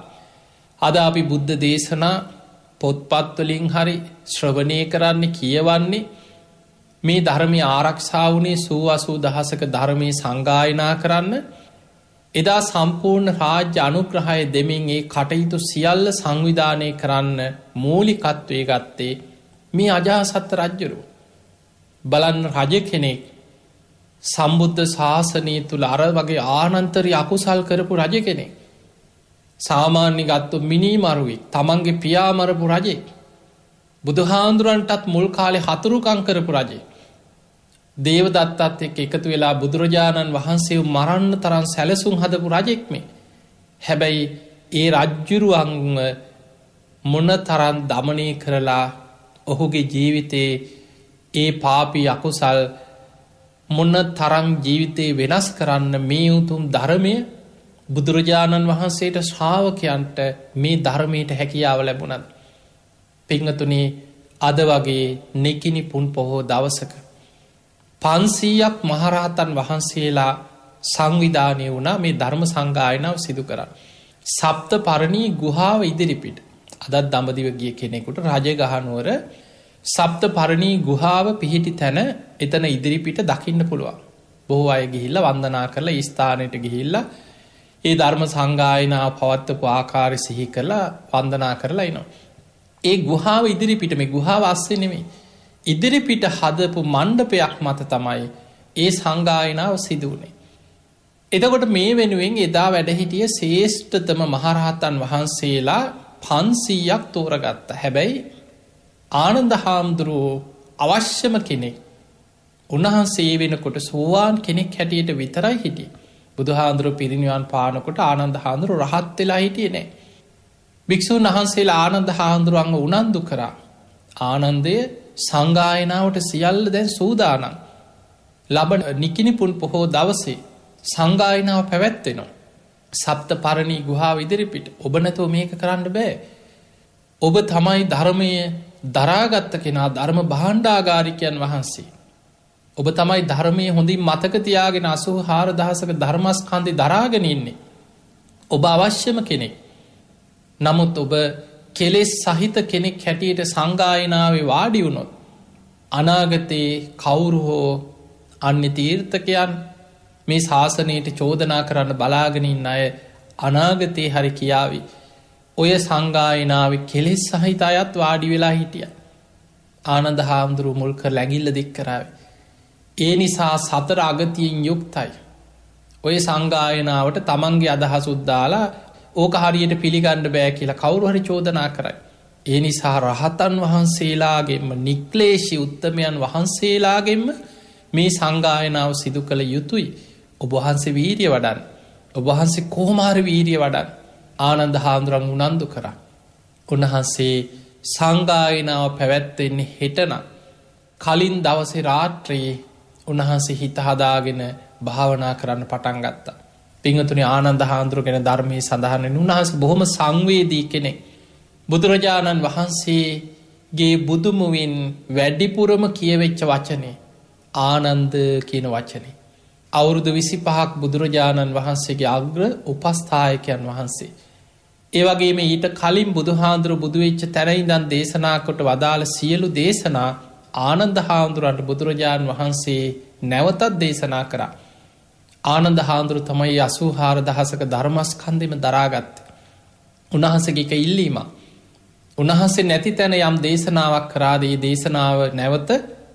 අද අපි බුද්ධ දේශනා පොත්පත්වලින් හරි ශ්‍රවණය කරන්නේ කියවන්නේ මේ ධර්මය ආරක්ෂා වනේ සූ අසූ දහසක ධර්මය සංගායනා කරන්න එදා සම්පූර්ණ රාජ්‍ය අනුග්‍රහය දෙමින් ඒ කටයුතු සියල්ල සංවිධානය කරන්න මූලිකත්වය ගත්තේ මේ අජාසත්ත රජ්ජුරු බලන් රජ කෙනෙක් සම්බුද්ධ ශාසනය තුළ අර වගේ ආනන්තරි අකුසල් කරපු රජ කෙනෙක් සාමාන්‍ය ගත්තු මිනිමරුයි තමන්ගේ පියාමරපු රජෙක් බුදුහාන්දුරන්ටත් මුල් කාලෙ හතුරුකං කරපු රජෙක් දේවදත්තත් එක් එකතු වෙලා බුදුරජාණන් වහන්සේ මරන්න තරන් සැලසුම් හදපු රජෙක්මේ. හැබැයි ඒ රජ්ජුරුවං මොන තරන් දමනය කරලා ඔහුගේ ජීවිතයේ ඒ පාපී අකුසල් මොන්න තරං ජීවිතයේ වෙනස් කරන්න මේ උතුම් ධර්මය බුදුරජාණන් වහන්සේට ශ්‍රාවකයන්ට මේ ධර්මයට හැකියාව ලැබුණත්. පිංහතුනේ අද වගේ නෙකිනි පුන් පොහෝ දවසක පන්සීයක් මහරහතන් වහන්සේලා සංවිධානය වුණා මේ ධර්ම සංගායනාව සිදු කරන්න. සප්ත පරණී ගුහාාව ඉදිරිපිට අදත් දඹදිව ගිය කෙනෙකුට රජගහනුවර සප්ත පරණී ගුහාාව පිහිටි තැන එතන ඉදිරිපිට දකින්න පුළුවන්. බොහෝ අය ගිහිල්ල වන්දනා කරල ස්ථානයට ගිහිල්ල ඒ ධර්ම සංගායනාව පවත්වපු ආකාරය සිහි කරලා වන්දනා කරලා එනවා. ඒ ගුහාාව ඉදිරිපිට මේ ගුහාාව අස්සේ නෙමේ ඉදිරිපිට හදපු මණ්ඩපයක් මත තමයි ඒ සංගායනාව සිදුවනේ. එතකොට මේ වෙනුවෙන් එදා වැඩහිටිය සේෂ්ඨතම මහරහතන් වහන්සේලා පන්සීයක් තෝරගත්ත හැබැයි ආනන්ද හාමුදුරුවෝ අවශ්‍යම කෙනෙක් උන්වහන්සේ වෙනකොට සෝවාන් කෙනෙක් හැටියට විතරයි හිටිය. බුදුහාන්දුරු පිරිනිවන් පානකොට ආනන්ද හාන්දුරු රහත් වෙලා හිටිය නෑ. භික්‍ෂූන් වහන්සේලා ආනන්ද හාන්දුරුවන්ග උනන්දු කරා ආනන්දය සංගායනාවට සියල්ල දැන් සූදානම් ලබන නිකිනිපුන් පොහෝ දවසේ සංගායනාව පැවැත්වෙනවා. සප්ත පරණී ගුහා විදිරිපිට ඔබ නැතව මේක කරන්න බෑ. ඔබ තමයි ධර්මය දරාගත්ත කෙනා ධර්ම භාණ්ඩාගාරිකයන් වහන්සේ. ඔබ තමයි ධර්මය හොඳින් මතකතියාගෙන අසූ හාර දහසක ධර්මස්කන්දි දරාගෙනඉන්නේ. ඔබ අවශ්‍යම කෙනෙක්. නමුත් ඔබ කෙලෙස් සහිත කෙනෙක් හැටියට සංගායනාවේ වාඩිවුණොත් අනාගතයේ කවුරු හෝ අන්‍ය තීර්ථකයන් මේ ශාසනයට චෝදනා කරන්න බලාගෙනින් අය අනාගතයේ හරි කියාවි ඔය සංගායනාව කෙලෙස් සහිත අයත් වාඩි වෙලා හිටිය ආනඳ හාමුදුරු මුල්ක ලැගිල්ල දික් කරාව ඒ නිසා සතර අගතියෙන් යුක්තයි ඔය සංගායනාවට තමන්ගේ අදහසුද්දාලා ඕක හරියට පිළිගණ්ඩ බෑ කියලා කවුරුහරි චෝදනා කරයි. ඒ නිසා රහතන් වහන්සේලාගෙන්ම නික්ලේෂි උත්තමයන් වහන්සේලාගෙන්ම මේ සංගායනාව සිදු කළ යුතුයි ඔබහන්සේ වීරිය වඩන් ඔබහන්සේ කෝමාර වීරිය වඩන් ආනන්ද හාන්දුරං උනන්දු කර උන්වහන්සේ සංගායනාව පැවැත්වෙන්නේ හෙටනම් කලින් දවසේ රාත්‍රයේ උන්වහන්සේ හිතහදාගෙන භාවනා කරන්න පටන් ගත්තා පිංහතුනි ආනන්ද හාන්දුරුව ගැෙන ධර්මය සඳහනෙන් උන්හස බොහොම සංවේදී කෙනෙක්. බුදුරජාණන් වහන්සේගේ බුදුමුවින් වැඩිපුරම කියවෙච්ච වචනේ ආනන්ද කියන වචනේ. අවුරුදු විසි පහක් බුදුරජාණන් වහන්සේගේ අග්‍ර උපස්ථායකයන් වහන්සේ. ඒවගේම ඊට කලින් බුදුහාන්දුරු බුදුවෙච්ච තැනයිදන් දේශනාකොට වදාළ සියලු දේශනා ආනන්ද හාමුදුරන්ට බුදුරජාණන් වහන්සේ නැවතත් දේශනා කරා. ආනන්ද හාන්දුරු තමයි අසූ හාර දහසක ධර්මස්කන්දෙම දරාගත්ත. උණහන්සගේක ඉල්ලීම. උණහන්සේ නැති තැන යම් දේශනාවක් කරාදයේ දේශනාව නැවත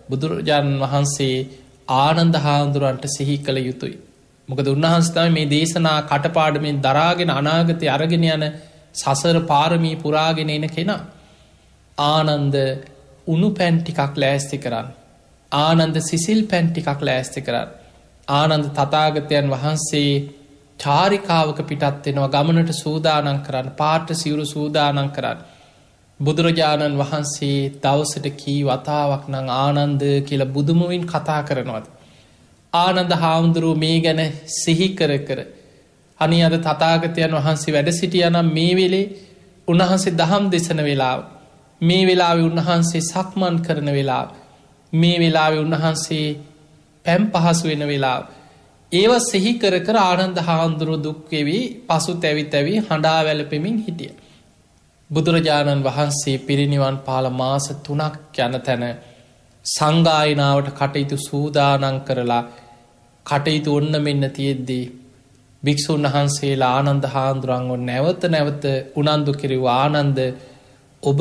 බුදුරජාණන් වහන්සේ ආනන්ද හාන්දුරුවන්ට සිහි කළ යුතුයි. මොකද උන්වහන්ස්ථාව මේ දේශනා කටපාඩමින් දරාගෙන අනාගතය අරගෙන යන සසර පාරමී පුරාගෙන එන කෙනා. ආනන්ද උනු පැන්ටිකක් ලෑස්ති කරන්න. ආනන්ද සිසිල් පැන්ටිකක් ලෑස්ති කරන්න. ආනන්ද තතාගතයන් වහන්සේ චාරිකාවක පිටත් වෙනවා ගමනට සූදානන් කරන්න පාට සිවුරු සූදානන් කරන්න. බුදුරජාණන් වහන්සේ දවසට කී වතාවක් නං ආනන්ද කියල බුදුමුවින් කතා කරනවද. ආනන්ද හාමුදුරුව මේ ගැන සිහි කර කර. අනි අද තතාගතයන් වහන්සේ වැඩ සිටියනම් මේ වෙලේ උන්වහන්සේ දහම් දෙසන වෙලාව. මේ වෙලාවෙ උන්වහන්සේ සක්මන් කරන වෙලා. මේ වෙලාවෙ උන්වහන්සේ පැම් පහසු වෙන වෙලාව. ඒව සෙහි කර කර ආනන්ද හාන්දුරු දුක්වෙවී පසු තැවි තැවී හඬා වැලපෙමින් හිටිය. බුදුරජාණන් වහන්සේ පිරිනිවන් පාල මාස තුනක් යන තැන සංගායනාවට කටයුතු සූදානං කරලා කටයුතු ඔන්න මෙන්න තියෙද්දී. භික්‍ෂූන් වහන්සේලා ආනන්ද හාන්දුරංගො නැවත නැවත උනන්දු කිරව ආනන්ද ඔබ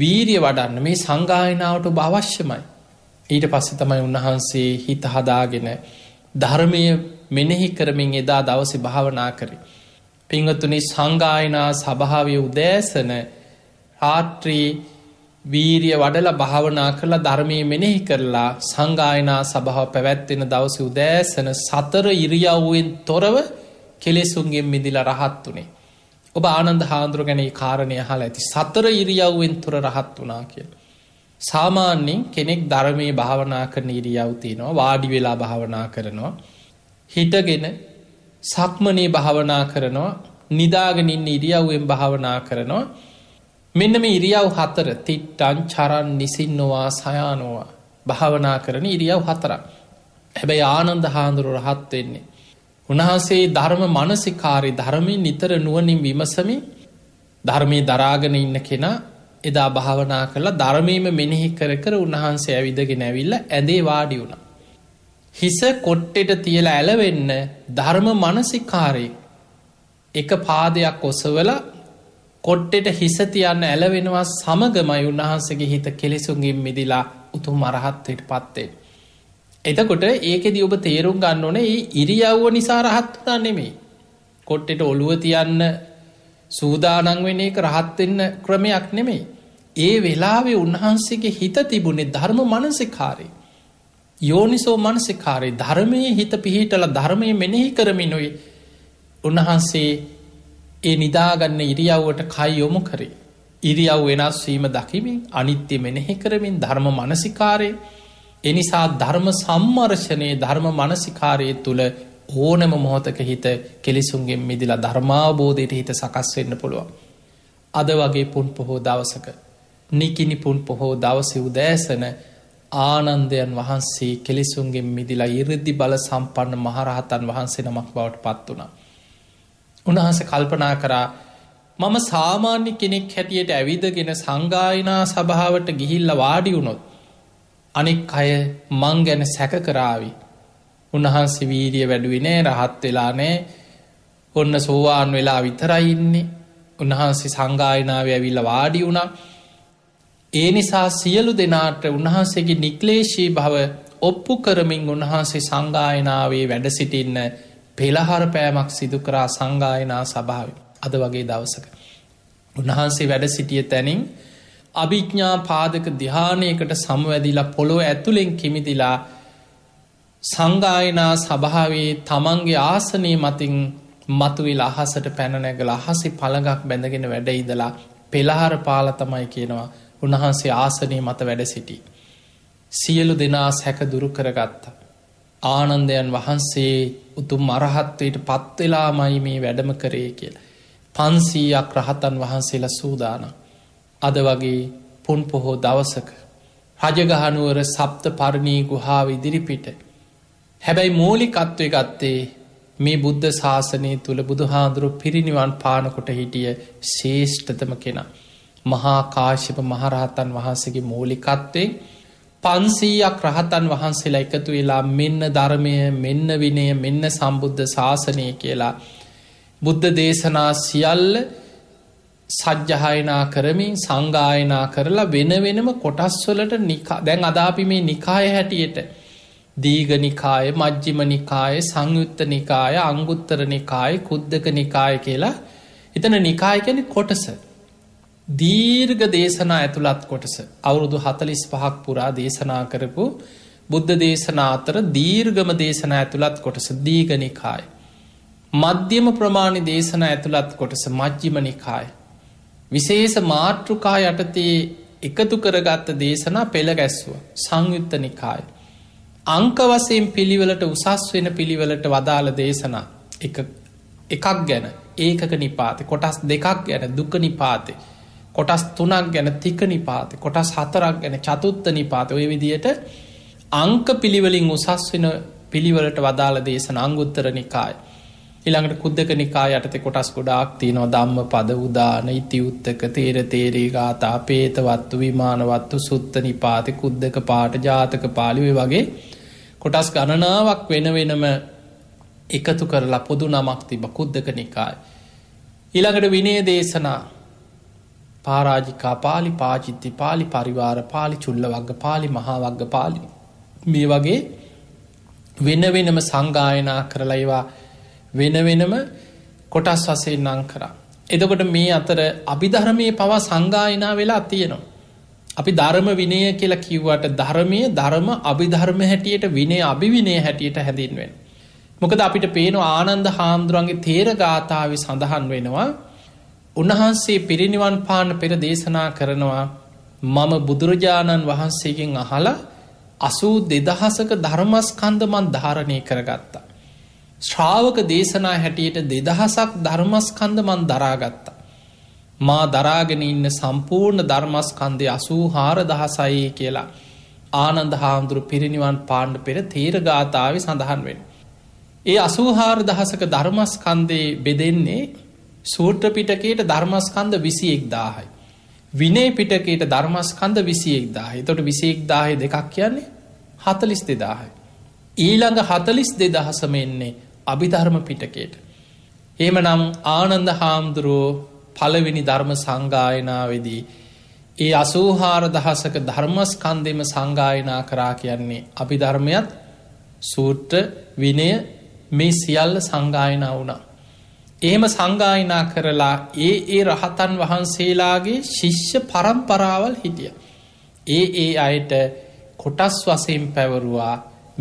වීරිය වඩන්න මේ සංගායනාවට භවශ්‍යමයි. ඊට පස්සේ තමයි උන්වහන්සේ හිත හදාගෙන ධර්මය මෙනෙහි කරමින් එදා දවස භාවනා කරේ. පිංහතුනි සංගායනා සභාවය උදෑසන රාට්‍රී වීරිය වඩල භාවනා කරලා ධර්මය මෙනෙහි කරලා සංගායනා සභාව පැවැත්වෙන දවස උදෑසන සතර ඉරියව්වෙන් තොරව කෙලෙසුන්ගෙන් මිදිල රහත් වනේ. ඔබ ආනන්ද හාන්දුර ගැන කාරණය හා ඇති සතර ඉරියව්වෙන් තුර රහත් වනා කියලා. සාමාන්‍යෙන් කෙනෙක් ධර්මය භාවනා කරන ඉරියව් තියෙනවා වාඩි වෙලා භාවනා කරනවා. හිටගෙන සක්මනේ භාවනා කරනවා නිදාගෙනින් ඉරියව්ෙන් භාවනා කරනවා. මෙන්න මේ ඉරියව් හතර තිට්ටන් චරන් නිසින්නවා සයානවා භාවනා කරන ඉරියව් හතරක්. හැබැයි ආනන්ද හාන්දුරු රහත් වෙන්නේ. උන්වහන්සේ ධර්ම මනසිකාරි ධර්මය නිතර නුවනින් විමසමි ධර්මය දරාගෙන ඉන්න කෙනා එදා භාවනා කරලා ධර්මීම මෙනෙහි කර කර උන්වහන්සේ ඇවිදගෙන ඇවිල්ල ඇදේ වාඩි වුණ. හිස කොට්ටෙට තියල ඇලවෙන්න ධර්ම මනසිකාරය එක පාදයක් ඔසවල කොට්ටෙට හිස තියන්න ඇලවෙනවා සමගමයි උන්වහන්සගේ හිත කෙලෙසුන්ගින් මිදිලා උතු මරහත්තයට පත්තේ. එතකොට ඒකෙදි ඔබ තේරුම් ගන්න ඕන ඒ ඉරියව්ව නිසා රහත්තුනා නෙමේ. කොට්ටෙට ඔළුව තියන්න සූදානං වෙන එක රහත්වෙන්න ක්‍රමයක් නෙමෙයි. ඒ වෙලාවේ උන්වහන්සේගේ හිත තිබුණේ ධර්ම මනසිකාරය. යෝනිසෝ මනසිකාරය ධර්මයේ හිත පිහිටල ධර්මය මෙනෙහි කරමිනුයි උන්වහන්සේ ඒ නිදාගන්න ඉරියව්වට කයි යොමු කරේ. ඉරියව් වෙනස්වීම දකිමින් අනිත්‍ය මෙනෙහි කරමින් ධර්ම මනසිකාරය එනිසා ධර්ම සම්මර්ශනය ධර්ම මනසිකාරය තුළ ඕනම මොහොතක හිත කෙලෙසුන්ගෙන් මිදිලා ධර්මාබෝධයට හිත සකස්වෙන්න පුළුවන්. අද වගේ පුන් පොහෝ දවසක නිකිනිපුන් පොහෝ දවසෙව් දෑසන ආනන්දයන් වහන්සේ කෙලෙසුන්ගේ මිදිලා ඉරද්දි බල සම්පන්න මහරහතන් වහන්සේ නමක් බවට පත් වුණා. උණහස කල්පනා කරා මම සාමාන්‍ය කෙනෙක් හැටියට ඇවිදගෙන සංගායනා සභාවට ගිහිල්ල වාඩි වුණොත් අනෙක් අය මං ගැන සැක කරාවි. උන්වහන්සේ වීරිය වැඩුවිනේ රහත් වෙලා නෑ ඔන්න සෝවාන් වෙලා විතරයින්නේ උන්වහන්සේ සංගායනාව ඇවිල්ල වාඩි වුණා ඒ නිසා සියලු දෙනාට උන්වහන්සේගේ නික්ලේශී භව ඔප්පු කරමින් උන්වහන්සේ සංගායනාවේ වැඩ සිටින්න පෙළහර පෑමක් සිදුකරා සංගායනා සභාව අද වගේ දවසක. උන්වහන්සේ වැඩ සිටිය තැනින් අභිඥ්ඥා පාදක දිහානයකට සමවැදිලා පොළොව ඇතුළෙන් කිමිදිලා සංගායනා සභාවේ තමන්ගේ ආසනය මතින් මතුවිල් අහසට පැනනැගල අහසි පළඟක් බැඳගෙන වැඩඉදලා පෙළහර පාල තමයි කියනවා උන්වහන්සේ ආසනය මත වැඩ සිටි. සියලු දෙනා සැක දුරු කරගත්තා. ආනන්දයන් වහන්සේ උතුම් අරහත්වයට පත්වෙලාමයි මේ වැඩම කරේ කියලා. පන්සීයක් රහතන් වහන්සේලා සූදාන. අද වගේ පුන් පොහෝ දවසක. රජගහනුවර සප්ත පරණී ගුහාාව ඉදිරිපිට. හැබැයි මූලිකත්වය ගත්තේ මේ බුද්ධ ශාසනය තුළ බුදුහාන්දුරු පිරිනිවන් පානකොට හිටිය ශේෂ්ඨතම කෙනා. මහාකාශ්‍යප මහරහතන් වහන්සගේ මූලිකත්වෙන් පන්සීයක් රහතන් වහන්සේලා එකතු වෙලා මෙන්න ධර්මය මෙන්න විනය මෙන්න සම්බුද්ධ ශාසනය කියලා බුද්ධ දේශනා සියල්ල සජ්්‍යහයනා කරමින් සංගායනා කරලා වෙන වෙනම කොටස්වලට නිකා දැන් අදාපි මේ නිකාය හැටියට දීග නිකාය මජ්ජිම නිකාය සංයුත්ත නිකාය අංගුත්තර නිකාය කුද්දක නිකාය කියලා එතන නිකායකැන කොටස දීර්ග දේශනා ඇතුළත් කොටස අවුරුදු හතලිස් පහක් පුරා දේශනා කරපු බුද්ධ දේශනා අතර දීර්ගම දේශනා ඇතුළත් කොටස දීගනිකාය. මධ්‍යම ප්‍රමාණි දේශනා ඇතුළත් කොටස මජ්ජිම නිකාය. විශේෂ මාතෘකා යටතේ එකතු කරගත්ත දේශනා පෙළ ගැස්ව සංයුත්ත නිකාය. අංක වසයෙන් පිළිවලට උසස් වෙන පිළිවලට වදාළ දේශනා එකක් ගැන ඒකක නිපාතේ කොටස් දෙකක් ගැන දුක නිපාතේ කොටස් තුනක් ගැන තික නිපාත කොටස් හතරක් ගැන චතුත්ත නිපාත ඔය විදියට අංක පිළිවලින් උසස් වෙන පිළිවලට වදාළ දේශන අංගුත්තර නිකාය. ඉළඟට කුද්දක නිකා යටතේ කොටස් ගොඩාක් තියනවා ධම්ම පද උදාන ඉතිඋත්තක තේර තේරී ගාතා පේතවත්තු විමානවත්තු සුත්ත නිපාති කුද්දක පාට ජාතක පාලිවේ වගේ කොටස් ගණනාවක් වෙන වෙනම එකතු කරලා පොදු නමක් තිබ කුද්දක නිකායි. ඉළඟට විනේ දේශනා පාරාජිකා පාලි පාචිත්ති පාලි පරිවාර පාලි චුල්ල වග්ග පාලි මහාවග්ග පාලි මේ වගේ වෙන වෙනම සංගායනා කරලයිවා වෙන වෙනම කොටස් වසේ නං කරා. එදකොට මේ අතර අභිධරමය පවා සංගායනා වෙලා තියෙනවා. අපි ධර්ම විනය කියලා කිව්වට ධර්මය ධර්ම අභිධර්ම හැටියට විනේ අභිවිනය හැටියට හැඳින්වෙන්. මොකද අපිට පේන ආනන්ද හාමුදුරුවන්ගේ තේර ගාථාව සඳහන් වෙනවා උන්වහන්සේ පිරිනිවන් පාන පෙර දේශනා කරනවා මම බුදුරජාණන් වහන්සේගෙන් අහලා අසූ දෙදහසක ධර්මස්කන්දමන් ධාරණය කරගත්තා. ශ්‍රාවක දේශනා හැටියට දෙදහසක් ධර්මස්කන්දමන් දරාගත්තා. මා දරාගෙන ඉන්න සම්පූර්ණ ධර්මස්කන්දය අසූ හාර දහසයේ කියලා ආනන්ද හාමුදුරු පිරිනිවන් පාණ්ඩ පෙර තේරගාථාව සඳහන් වෙන්. ඒ අසූහාර දහසක ධර්මස්කන්දයේ බෙදෙන්නේ සූත්‍ර පිටකයට ධර්මස්කන්ධ 21000යි. විනය පිටකයට ධර්මස්කන්ධ 21000. එතකොට 21000 දෙකක් කියන්නේ 42000යි. ඊළඟ 42000ම එන්නේ අභිධර්ම පිටකයට. එහෙමනම් ආනන්ද හාමුදුරුවෝ පළවෙනි ධර්ම සංගායනාවේදී ඒ අසූහාර දහසක ධර්මස්කන්දෙම සංගායනා කරා කියන්නේ අභිධර්මයත් සූට්‍ර විනය මේ සියල්ල සංගායනා වුණා. එහෙම සංගායනා කරලා ඒ ඒ රහතන් වහන්සේලාගේ ශිෂ්‍ය පරම්පරාවල් හිටිය. ඒ ඒ අයට කොටස් වසයෙන් පැවරුවා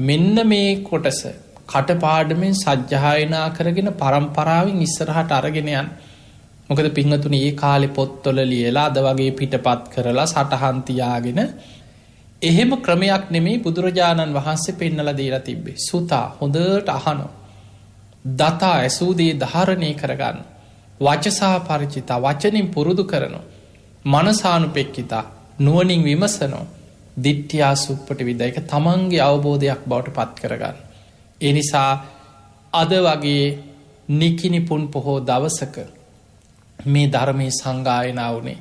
මෙන්න මේ කොටස කටපාඩමෙන් සජ්්‍යායනා කරගෙන පරම්පරාවෙන් ඉස්සරහට අරගෙනයන්. මොකද පිංහතුන ඒ කාලෙ පොත්තොල ලියලා අද වගේ පිටපත් කරලා සටහන්තියාගෙන එහෙම ක්‍රමයක් නෙමේ බුදුරජාණන් වහන්සේ පෙන්නල දීලා තිබ්බේ සුතා හොඳට අහනෝ දතා ඇසූදේ ධාරණය කරගන්න. වචසා පරිචිතා වචනින් පුරුදු කරනු. මනසානු පෙක්කිතා නුවනින් විමසනෝ දිට්්‍යයා සුප්පට විද එක තමන්ගේ අවබෝධයක් බවට පත් කරගන්න. එනිසා අද වගේ නිකිනිපුන් පොහෝ දවසක මේ ධර්මය සංගායනාවනේ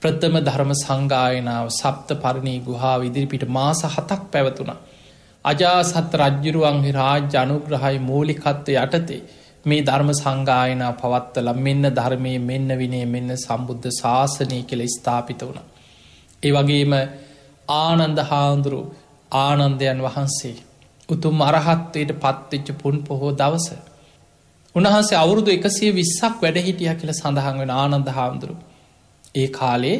ප්‍රථම ධර්ම සංගායනාව සප්ත පරණී ගුහා විදිරිපිට මාස හතක් පැවතුනා. අජාසත් රජ්ජුරුවන්හි රාජ්‍ය අනුග්‍රහයි මූලිකත්ව යටතේ මේ ධර්ම සංගායනා පවත්තල මෙන්න ධර්මය මෙන්න විනේ මෙන්න සම්බුද්ධ ශාසනය කෙළ ස්ථාපිත වුණ. ඒවගේම ආනන්ද හාන්දුරු ආනන්දයන් වහන්සේ. උතුම් අරහත්වයට පත්තිච්ච පුන් පොහෝ දවස. උණහන්සේ අවුරුදු එකසිය විස්සක් වැඩ හිටිය කියල සඳහන් වෙන ආනන්ද හාමුදුරු. ඒ කාලේ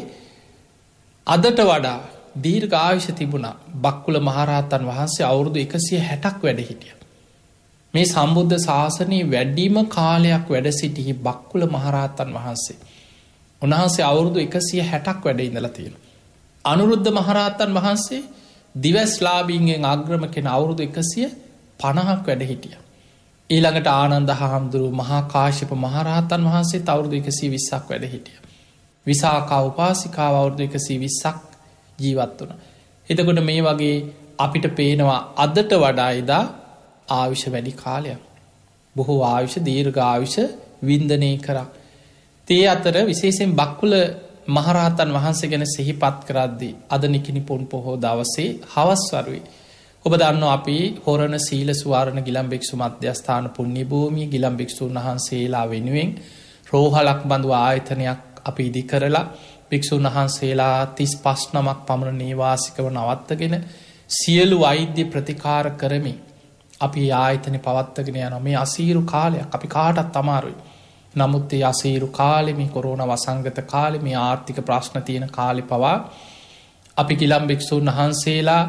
අදට වඩා දීර්ඝ ආවිෂ තිබුණා බක්කුල මහරහත්තන් වහන්සේ අවුරුදු එකසිය හැටක් වැඩ හිටිය. මේ සම්බුද්ධ ශාසනයේ වැඩීම කාලයක් වැඩ සිටිහි බක්කුල මහරහත්තන් වහන්සේ. උන්වහන්සේ අවුරුදු එකසිය හැටක් වැඩ ඉඳලා තියෙන. අනුරුද්ධ මහරහත්තන් වහන්සේ දිවස්ලාබීන්ගෙන් අග්‍රම කෙන අවුරුදු එකසිය පණහක් වැඩ හිටිය. ඊළඟට ආනන්ද හාමුදුරුව මහා කාශප මහරහතන් වහන්සේ තවරුදු එකසී විස්සක් වැඩ හිටිය. විසාකා උපාසිකාවරුදු එකසී විස්සක් ජීවත් වන. එතකොට මේ වගේ අපිට පේනවා අදට වඩා එදා ආවිෂ වැඩි කාලයක්. බොහෝ ආවිෂ දීර්ඝාවිෂ වින්දනය කරා. තේ අතර විශේෂෙන් බක්කුල මහරහතන් වහන්සේ ගැන සෙහිපත් කරද්දී අද නිකිනි පුන් පොහෝ දවසේ හවස්වරුයි. ඔබ දන්න අපි හොරණ සීල ස්වාරණ ගිලම්භික්ෂු මධ්‍යස්ථාන පුුණ්‍ය භූමි ගිලම්භික්ෂූන් වහන්සේලා වෙනුවෙන් රෝහලක් බඳු ආයතනයක් අපි ඉදි කරලා භික්‍ෂූන් වහන්සේලා තිස් පස්්නමක් පමණ නේවාසිකව නවත්තගෙන සියලු වෛද්‍ය ප්‍රතිකාර කරමි අපි ආයතන පවත්තගෙන යන මේ අසීරු කාලයක් අපි කාටත් තමාරුයි. නමුත් ඒ අසීරු කාලෙමි කොරෝන වසංගත කාලෙ මේ ආර්ථික ප්‍රශ්න තියෙන කාලි පවා අපි ගිලම් භික්‍ෂූන් වහන්සේලා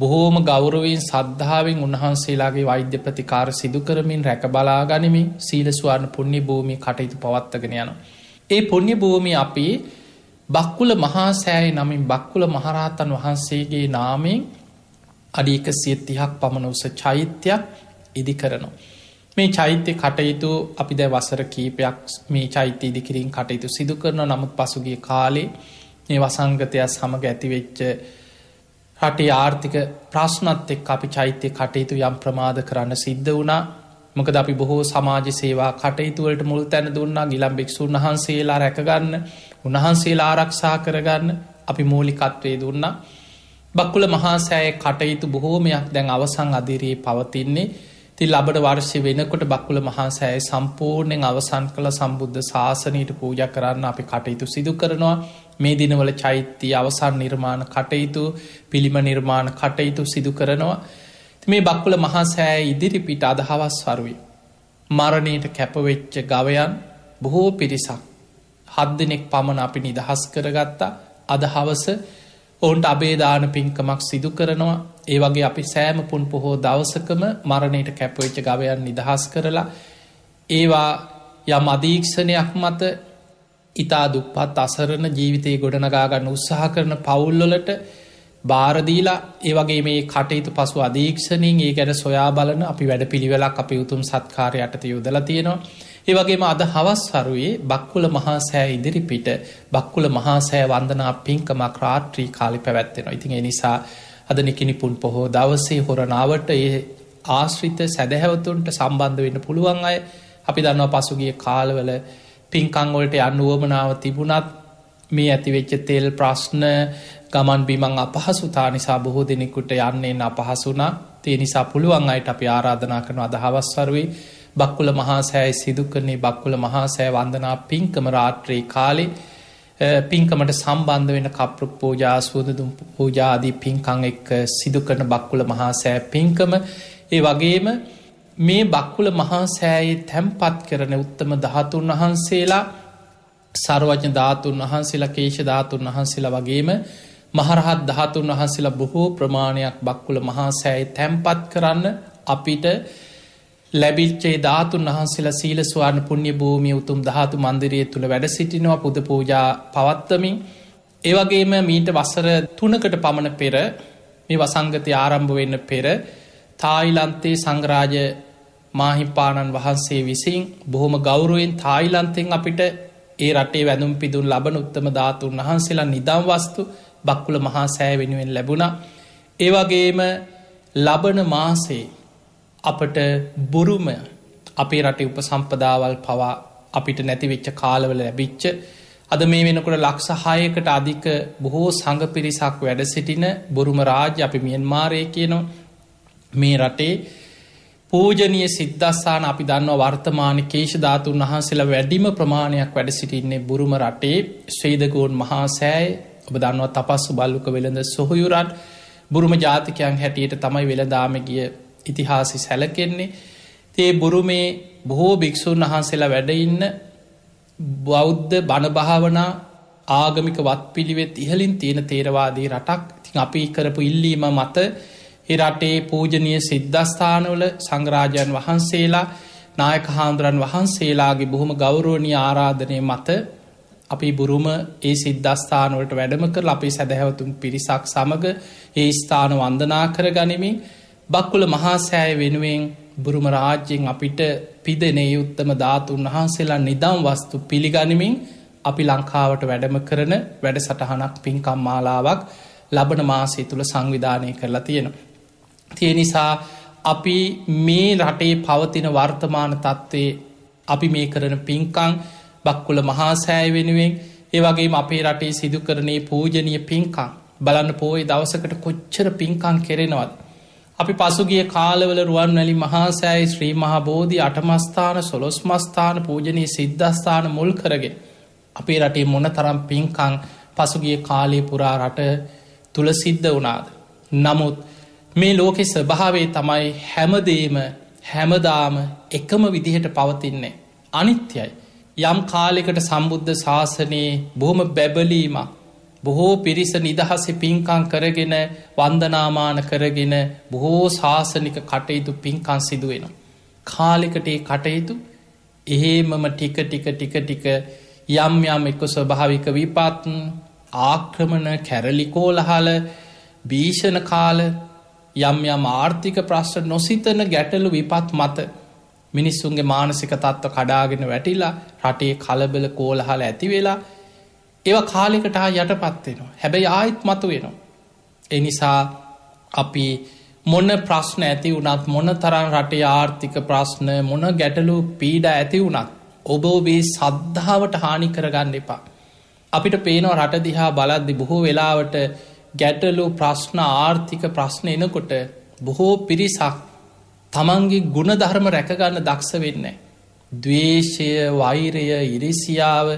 බොහෝම ගෞරවෙන් සද්ධාවෙන් උන්වහන්සේලාගේ වෛද්‍ය ප්‍රතිකාර සිදුකරමින් රැක බලාගනිමින් සීලස්වාර්ණ පුුණ්‍ය භූමි කටයුතු පවත්තගෙන යන. ඒ පුුණ්‍ය භූමි අපි බක්කුල මහා සෑය නමින් බක්කුල මහරහතන් වහන්සේගේ නාමයෙන් අඩික සියතිහක් පමණ උස චෛත්‍යයක් ඉදි කරනවා. මේ චෛත්‍ය කටයුතු අපි දැ වසර කීපයක් මේ චෛත්‍ය ඉදිකිරින් කටයුතු සිදු කරන නමුත් පසුගේ කාලේ මේ වසංගතයක් සමඟ ඇතිවෙච්ච රටේ ආර්ථික ප්‍රශ්නත් එක් අපි චෛත්‍ය කටයුතු යම් ප්‍රමාද කරන්න සිද්ධ වුණා මොකද අපි බොහෝ සමාජ සේවා කටයුතුවලට මුල් තැන දුන්නා ගිලම් භික්‍ෂූන් වහන්සේලා රැකගන්න උන්වහන්සේලා ආරක්ෂා කරගන්න අපි මූලිකත්වය දුන්න බක්කුල මහාසෑය කටයුතු බොහෝමයක් දැන් අවසං අදිරයේ පවතින්නේ ති ලබට වර්ෂය වෙනකොට බක්කුල මහාසෑය සම්පූර්ණයෙන් අවසන් කළ සම්බුද්ධ ශාසනයට පූජ කරන්න අපි කටයුතු සිදු කරනවා මේ දිනවල චෛත්‍ය අවසන් නිර්මාණ කටයුතු පිළිම නිර්මාණ කටයුතු සිදු කරනවා මේ බක්කුල මහාසෑය ඉදිරිපිට අදහවස් වරුවේ මරණයට කැපවෙච්ච ගවයන් බොහෝ පිරිසක් හත් දෙනෙක් පමණ අපි නිදහස් කරගත්තා අද හවස ඔවුන්ට අබේදාන පින්කමක් සිදු කරනවා ඒ වගේ අපි සෑම පුන් පොහෝ දවසකම මරණයට කැපවෙච්ච ගවයන් නිදහස් කරලා ඒවා යම් අධීක්ෂණයක් මත ඉතා දුප්පත් අසරණ ජීවිතයේ ගොඩනගාගන්න උත්සාහ කරන පවුල්ලොලට භාරදීලා ඒවගේ මේ කටයුතු පසු අධීක්ෂණයෙන් ඒ ගැන සොයා බලන අපි වැඩ පිළිවෙලක් අපි උතුම් සත්කාරයටට යුදල තියෙනවා ඒ වගේම අද හවස් හරුයේ බක්කුල මහා සෑ ඉදිරි පිට බක්කුල මහා සෑ වන්දනා පින්කම ක්‍රාට්‍රී කාලි පැවැත්වෙනවා. ඉතින් එනිසා අද නිකිනිපුන් පොහෝ දවසේ හොරනාවට ඒ ආශ්‍රිත සැදැහැවතුන්ට සම්බන්ධ වෙන්න පුළුවන් අය අපි දන්නවා පසුගිය කාලවල පින්කංවලට අන්නුවමනාව තිබුණත් මේ ඇතිවෙච්ච තෙල් ප්‍රශ්න ගමන් බිමං අපහසුතා නිසා බොහෝ දෙනෙකුට යන්නේෙන් අපහසුනා තිය නිසා පුළුවන් අයට අපි ආරාධනා කරන අදහවස්වරුවේ බක්කුල මහා සෑයි සිදුකරන්නේ බක්කුල මහා සෑ වන්දනා පින්කම රාත්‍රයේ කාලේ පින්කමට සම්බන්ධ වෙන කප්‍රු පූජාස්වෝදදුම් පූජාදී පින්කං එක් සිදුකරන බක්කුල මහා සෑ පින්කම ඒ වගේම මේ බක්කුල මහා සෑයේ තැම්පත් කරන උත්තම දහතුන් වහන්සේලා සර්වඥ ධාතුන් වහන්සේලා කේෂ ධාතුන් වහන්සේලා වගේම මහරහත් ධාතුන් වහන්සේලා බොහෝ ප්‍රමාණයක් බක්කුල මහා සෑයි තැම්පත් කරන්න අපිට ලැබිච්චේ ධාතුන් වහන්සේලා සීල ස්වාර්ණ පුුණ්‍ය භූමිය උතුම් ධාතු මන්දිරය තුළ වැඩ සිටිනවා පුද පූජා පවත්තමින් ඒවගේම මීට වසර තුනකට පමණ පෙර මේ වසංගතය ආරම්භ වෙන්න පෙර තායිලන්තේ සංගරාජ මාහිපාණන් වහන්සේ විසින් බොහොම ගෞරුවෙන් තායිලන්තෙන් අපිට ඒ රටේ වැඳුම් පිදුන් ලබන උත්තම ධාතුන් වහන්සේලා නිදම් වස්තු බක්කුල මහා සෑ වෙනුවෙන් ලැබුණා ඒවගේම ලබන මාසේ අපට බොරුම අපේ රටේ උපසම්පදාවල් පවා අපිට නැතිවෙච්ච කාලවල ලැබිච්ච අද මේ වෙනකොට ලක්ෂ හායකට අධික බොහෝ සඟ පිරිසක් වැඩ සිටින බොරුම රාජ අපි මියන් මාරය කියනවා මේ රටේ පූජනය සිද්ධස්සාන අපි දන්න වර්තමාන කේෂධාතුන් වහන්සේලා වැඩිම ප්‍රමාණයක් වැඩ සිටින්නේ බුරුම රටේ ශ්‍රීදගෝන් මහාසෑය ඔබ දන්නවා තපස්සු බල්ලුක වෙළඳ සොහොයුරන් බුරුම ජාතිකයන් හැටියට තමයි වෙළදාම ගිය ඉතිහාසි සැලකෙන්නේ තේ බුරු මේ බොහෝ භික්‍ෂූන් වහන්සේලා වැඩඉන්න බෞද්ධ බණභාවනා ආගමික වත් පිළිවෙත් ඉහලින් තියෙන තේරවාදී රටක් තින් අපි කරපු ඉල්ලීම මත ඒ රටේ පූජනය සිද්ධස්ථානවල සංග්‍රාජයන් වහන්සේලා නායක හාන්දුරන් වහන්සේලාගේ බොහොම ගෞරෝණී ආරාධනය මත අපි බුරුම ඒ සිද්ධස්ථානවලට වැඩම කර අපේ සැදැහැවතුම් පිරිසක් සමඟ ඒ ස්ථාන වන්දනා කර ගනිමින් බක්කුල මහාසෑය වෙනුවෙන් බුරුම රාජ්‍යෙන් අපිට පිදනේ උත්තම ධාතුන් වහන්සේලා නිදම් වස්තු පිළිගනිමින් අපි ලංකාවට වැඩම කරන වැඩ සටහනක් පින්කම් මාලාවක් ලබන මාසේ තුළ සංවිධානය කරලා තියෙන. තිය නිසා අපි මේ රටේ පවතින වර්තමාන තත්ත්වේ අපි මේ කරන පින්කං බක්කුල මහාසෑය වෙනුවෙන් ඒවගේ අපේ රටේ සිදුකරණේ පූජනය පින්කං බලන්න පෝයි දවසකට කොච්චර පින්කං කෙරෙනවත් අපි පසුගිය කාලවල රුවන්වැලි මහාසෑයි ශ්‍රී මහබෝධි අටමස්ථාන සොලොස්මස්ථාන පූජනී සිද්ධස්ථාන මුල් කරගෙන. අපේ රටේ මොන තරම් පින්කං පසුගිය කාලය පුරා රට තුළ සිද්ධ වනාද. නමුත් මේ ලෝකෙ ස්වභාවේ තමයි හැමදේම හැමදාම එකම විදිහට පවතින්නේ. අනිත්‍යයි. යම් කාලෙකට සම්බුද්ධ ශාසනයේ බොහොම බැබලීමක් බොහෝ පිරිස නිදහස පින්කං කරගෙන වන්දනාමාන කරගෙන බොහෝ ශාසනික කටයුතු පින්කං සිදුවෙන. කාලෙකටේ කටයුතු එහෙමම ටික ටික ටික ටික යම් යම් එක්ක ස්වභාවික විපත්න් ආක්‍රමණ කැරලිකෝලහල භීෂණ කාල යම් යම් ආර්ථික ප්‍රශ්ට නොසිතන ගැටලු විපත් මත මිනිස්සුන්ගේ මානසික තත්ත්ව කඩාගෙන වැටිලා රටේ කලබල කෝලහල ඇතිවෙලා ඒව කාලෙකට යටපත් වෙනවා හැබැයි ආයිත් මතු වෙනවා. එනිසා අපි මොන ප්‍රශ්න ඇති වනත් මොන තරන් රටේ ආර්ථික ප්‍රශ්න මොන ගැටලු පීඩ ඇති වුනත් ඔබෝබේ සද්ධාවට හානි කරගන්න එපා. අපිට පේනෝ රට දිහා බලද්දි බොහෝ වෙලාවට ගැටලු ප්‍රශ්න ආර්ථික ප්‍රශ්න එනකොට බොහෝ පිරිසක් තමන්ගේ ගුණධර්ම රැකගන්න දක්ෂ වෙන්නේ. දවේශය වෛරය ඉරිසියාව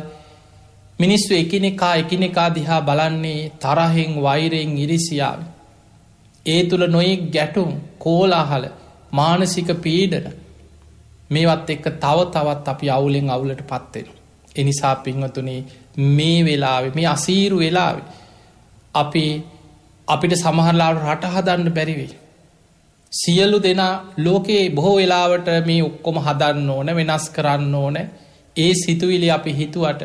මිනිස්සු එකනෙකා එකනෙකා දිහා බලන්නේ තරහෙෙන් වෛරයෙන් ඉරිසියාව. ඒ තුළ නොයෙක් ගැටුම් කෝලාහල මානසික පීඩන මේවත් එක්ක තව තවත් අපි අවුලෙන් අවුලට පත්වෙන. එනිසා පිංවතුනේ මේ වෙලාව මේ අසීරු වෙලාව අපි අපිට සමහරලාට රටහදන්න බැරිවේ. සියලු දෙනා ලෝකයේ බොහෝ වෙලාවට මේ ඔක්කොම හදන්න ඕන වෙනස් කරන්න ඕන ඒ සිතුවිලි අපි හිතුවට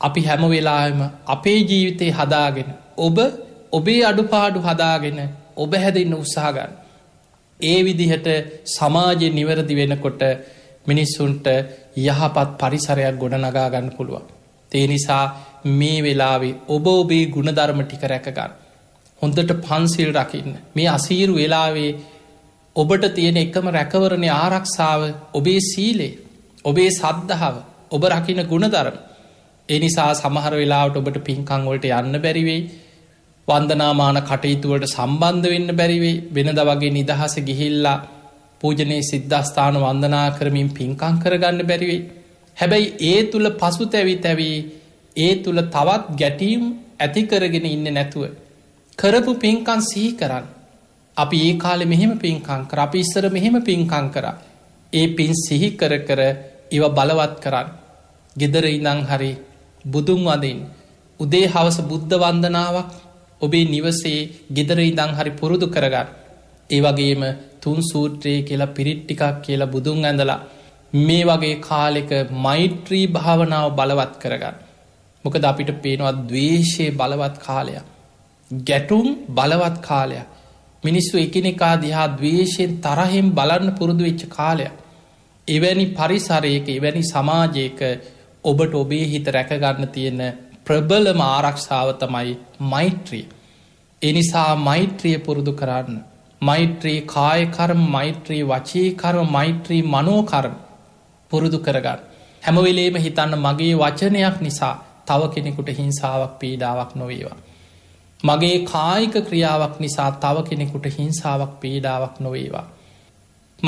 අපි හැම වෙලාම අපේ ජීවිතය හදාගෙන ඔබ ඔබේ අඩුපාඩු හදාගෙන ඔබ හැදන්න උත්සාහගන්න. ඒ විදිහට සමාජය නිවැරදි වෙනකොට මිනිස්සුන්ට යහපත් පරිසරයක් ගොඩ නගාගන්න පුළුවන්. තේ නිසා මේ වෙලාවේ ඔබ ඔබේ ගුණධර්ම ටික රැකගන්න. හොඳට පන්සිල් රකින්න. මේ අසීරු වෙලාවේ ඔබට තියෙන එකම රැකවරණය ආරක්ෂාව ඔබේ සීලේ ඔබේ සද්ධාව ඔබ රකින ගුණධරම එනිසා සමහර වෙලාට ඔබට පින්කංවලට යන්න බැරිවෙයි වන්දනාමාන කටයුතුවට සම්බන්ධ වෙන්න බැරිවේ වෙනද වගේ නිදහස ගිහිල්ලා පූජනයේ සිද්ධස්ථාන වන්දනා කරමින් පින්කං කරගන්න බැරිවේ. හැබැයි ඒ තුළ පසු තැවි තැවී ඒ තුළ තවත් ගැටීම් ඇතිකරගෙන ඉන්න නැතුව. කරපු පින්කන් සිහි කරන්න. අපි ඒ කාලෙ මෙහෙම පින්කං කර අපි ඉස්සර මෙහෙම පින්කං කර. ඒ පින් සිහි කර කර ඒව බලවත් කරන්න. ගෙදර ඉනං හරි බුදුන් වදින් උදේ හවස බුද්ධ වන්දනාවක් ඔබේ නිවසේ ගෙදරයි දං හරි පුරුදු කරගන්න. ඒ වගේම තුන් සූත්‍රයේ කියලා පිරිට් ටිකක් කියලා බුදුන් ඇඳලා මේ වගේ කාලෙක මෛත්‍රී භාවනාව බලවත් කරගන්න. මොකද අපිට පේනවත් දවේශයේ බලවත් කාලයක්. ගැටුම් බලවත් කාලයක්. මිනිස්සු එකනෙකා දිහා දවේශයෙන් තරහෙම් බලන්න පුරුදු වෙච්ච කාලයක්. එවැනි පරිසරයක එවැනි සමාජයක ඔබට ඔබේ හිත රැකගන්න තියෙන ප්‍රබලම ආරක්ෂාව තමයි මෛත්‍රිය. එනිසා මෛත්‍රිය පුරුදු කරන්න. මෛත්‍රී කායකරම මෛත්‍රී වචීකරම මෛත්‍රී මනෝකරම පුරුදු කරගන්න. හැමවෙලේම හිතන්න මගේ වචනයක් නිසා තව කෙනෙකුට හිංසාවක් පීඩාවක් නොවේවා. මගේ කායික ක්‍රියාවක් නිසා තව කෙනෙකුට හිංසාවක් පීඩාවක් නොවේවා.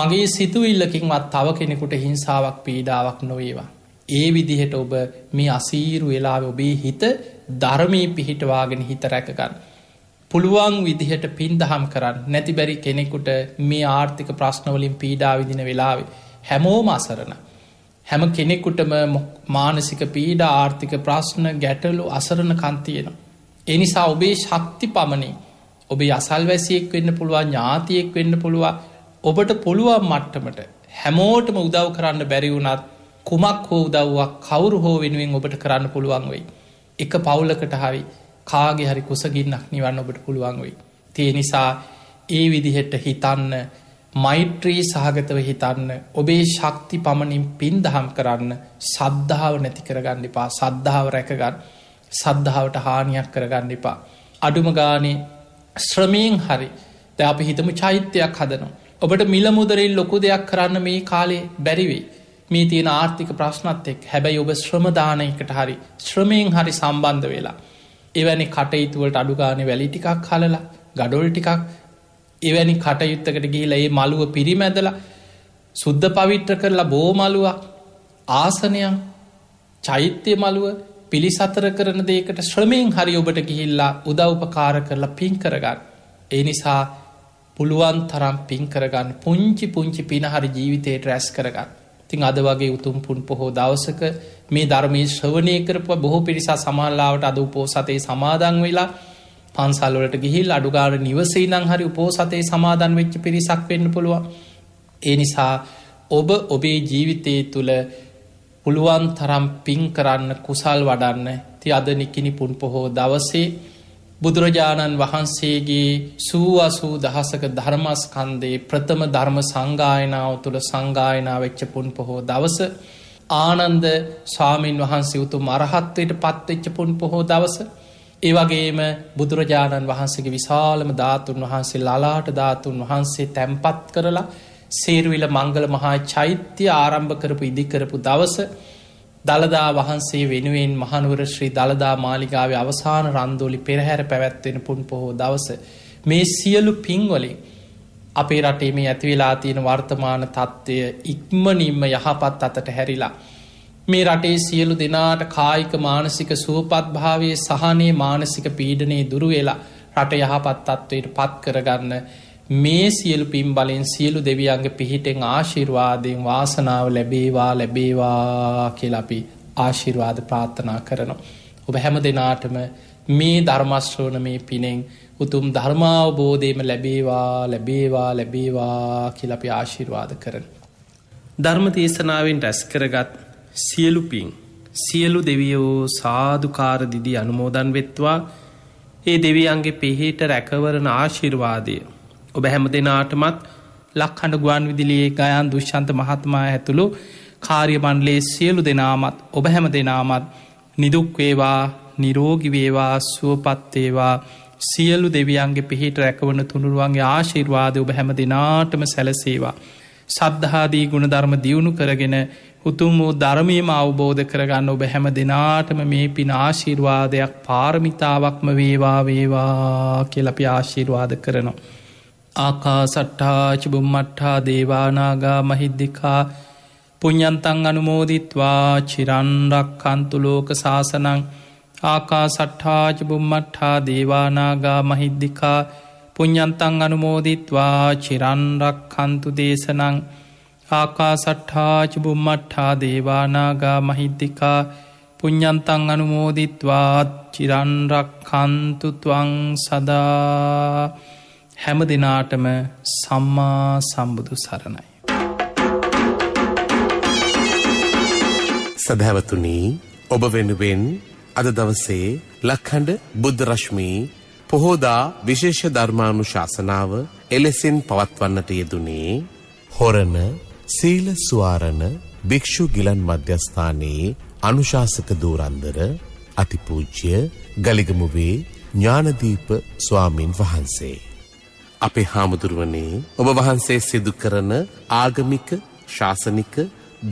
මගේ සිතුවිල්ලකින්වත් තව කෙනෙකුට හිංසාවක් පීඩාවක් නොවේවා. ඒ විදිහට ඔබ මේ අසීරු වෙලාව ඔබේ හිත ධර්මී පිහිටවාගෙන හිත රැකගන්න. පුළුවන් විදිහට පින්දහම් කරන්න නැතිබැරි කෙනෙකුට මේ ආර්ථික ප්‍රශ්නවලින් පීඩා විදින වෙලාවේ හැමෝම අසරණ. හැම කෙනෙකුටම මානසික පීඩ ආර්ථික ප්‍රශ්න ගැටලු අසරණ කන්තියෙනවා. එනිසා ඔබේ ශක්ති පමණින් ඔබේ අසල්වැසියෙක් වෙන්න පුළුවන් ඥාතියෙක් වෙන්න පුළුවන් ඔබට පුළුවන් මට්ටමට හැමෝටම උදව් කරන්න බැරිවුනත් කුමක් හෝ උදව්වක් කවුරු හෝ වෙනුවෙන් ඔබට කරන්න පුළුවන් වෙයි. එක පවුලකට හරි කාගේ හරි කුසගින්නක් නිවන්න ඔබට පුළුවන් වෙයි. තිය නිසා ඒ විදිහෙට හිතන්න මෛත්‍රී සහගතව හිතන්න ඔබේ ශක්ති පමණින් පින් දහම් කරන්න සද්ධාව නැති කරගන්න එපා සද්ධාව රැකගන්න සද්ධාවට හානියක් කරගන්න එපා. අඩුම ගානේ ශ්‍රමයෙන් හරි ද අපි හිතම චෛත්‍යයක් හදනවා. ඔබට මිල මුදරින් ලොකු දෙයක් කරන්න මේ කාලේ බැරිවෙයි. මේ තියෙන ආර්ථික ප්‍රශ්නත් එක් හැබැයි ඔබ ශ්‍රමදානයකට හරි ශ්‍රමයෙන් හරි සම්බන්ධ වෙලා. එවැනි කටයුතුවලට අඩුගානය වැලි ටිකක් හලලා ගඩොල් ටිකක් එවැනි කටයුත්තකට ගිහිල ඒ මළුව පිරිමැදල සුද්ධ පවිට්‍ර කරලා බෝමලුවක් ආසනයක් චෛත්‍යය මළුව පිළිසතර කරන දේකට ශ්‍රමයෙන් හරි ඔබට ගිහිල්ලා උදව්පකාර කරලා පින් කරගන්න. ඒ නිසා පුළුවන් තරම් පින් කරගන්න පුංචි පුංචි පිනහරි ජීවිතයට රැස් කරගන්න. තිං අද වගේ උතුම් පුන් පොහෝ දවසක මේ ධර්මයේ ශ්‍රවණය කරපු බොහෝ පිරිසා සමාල්ලාවට අද උපෝසතයේ සමාදන් වෙලා පන්සල්වලට ගිහිල් අඩුගාර නිවසේ නං හරි උපෝසතයේ සමාදන් වෙච්ච පිරිසක් වෙන්න පුළුවන්. ඒ නිසා ඔබ ඔබේ ජීවිතය තුළ පුළුවන් තරම් පින් කරන්න කුසල් වඩන්න ති අද නිකිනි පුන් පොහෝ දවසේ බුදුරජාණන් වහන්සේගේ සූවසූ දහසක ධර්මස්කන්දේ ප්‍රථම ධර්ම සංගායනාව තුළ සංගායනාවච්ච පුන් පොහෝ දවස ආනන්ද ස්වාමීන් වහන්සේ උතු මරහත්වයට පත්වෙච්ච පුන් පොහෝ දවස ඒවගේම බුදුරජාණන් වහන්සේගේ විශාලම ධාතුන් වහන්සේ ලලාට ධාතුන් වහන්සේ තැන්පත් කරලා සේරුවිල මංගල මහා චෛත්‍ය ආරම්භ කරපු ඉදිකරපු දවස දළදා වහන්සේ වෙනුවෙන් මහනුවර ශ්‍රී දළදා මාලිගාව අවසාන රන්දෝලි පෙරහැර පැවැත්වෙන පුන් පොහෝ දවස. මේ සියලු පින්වලින් අපේ රටේ මේ ඇතිවෙලා තියෙන වර්තමාන තත්ත්වය ඉක්මනින්ම යහපත් අතට හැරිලා. මේ රටේ සියලු දෙනාට කායික මානසික සුවපත්භාවේ සහනේ මානසික පීඩනයේ දුරුවෙලා රට යහපත් තත්ත්වයට පත් කරගන්න මේ සියලු පින් බලෙන් සියලු දෙවියන්ගේ පිහිටෙන් ආශිර්වාදයෙන් වාසනාව ලැබේවා ලැබේවා කියලපි ආශිර්වාද ප්‍රාත්ථනා කරනවා. ඔබ හැම දෙනාටම මේ ධර්මශ්‍රවන මේ පිනෙෙන් උතුම් ධර්මාවබෝධයම ලැබේවා ලැබේවා ලැබේවා කියලපි ආශිර්වාද කරන. ධර්මදේශනාවෙන් රැස් කරගත් සියලු පින් සියලු දෙවියෝ සාධකාරදිදි අනුමෝදන් වෙත්වා ඒ දෙවියන්ගේ පිහිට රැකවරන ආශිර්වාදය ඔබ හැම දෙනාටමත් ලක්හඬ ගුවන් විදිලියේ ගයන් දුෂ්ෂන්ත මහත්මා ඇතුළු කාර්ය බන්්ලේ සියලු දෙනාමත් ඔබ හැම දෙනාමත් නිදුක්වේවා නිරෝගිවේවා සුවපත්තේවා සියලු දෙවියන්ගේ පිහිට රැකවන තුළුරුවන්ගේ ආශිර්වාද ඔබ හැම දෙනාටම සැලසේවා. සද්ධහාදී ගුණධර්ම දියුණු කරගෙන හුතුම් වූ ධර්මීම අවබෝධ කරගන්න ඔබ හැම දෙනාටම මේ පිනාශිර්වාදයක් පාරමිතාවක්ම වේවා වේවා කියලපි ආශිර්වාද කරනවා. ආකා සට්ඨාචිබුම්මට්ඨා දේවානාගා මහිද්දිකා පුඤ්ඥන්තං අනුමෝදිත්වා චිරන්රක් කන්තුලෝක ශාසනං ආකා සට්ඨාජබුම්මට්ඨා දේවානාගා මහිද්දිකා පුඤ්ඥන්තං අනුමෝදිත්වා චිරන්රක් කන්තු දේශනං ආකා සට්ඨාජබුම්මට්ඨා දේවානාගා මහිද්දිකා පුඤ්ඥන්තං අනුමෝදිත්වාත් චිරන්රක් කන්තුතුවං සදා හැම දෙනාටම සම්මා සම්බුදු සරණයි. සැදැවතුනී ඔබ වෙනුවෙන් අද දවසේ ලක්හඬ බුද්ධරශ්මී පොහෝදා විශේෂ ධර්මාණු ශාසනාව එලෙසින් පවත්වන්නට යෙදුනේ හොරණ සීල ස්වාරණ භික්‍ෂු ගිලන් මධ්‍යස්ථානයේ අනුශාසක දූරන්දර අතිපූජ්‍ය ගලිගමුවේ ඥානදීප ස්වාමින් වහන්සේ. අපේ හාමුදුරුවනේ ඔබ වහන්සේ සිදු කරන ආගමික ශාසනික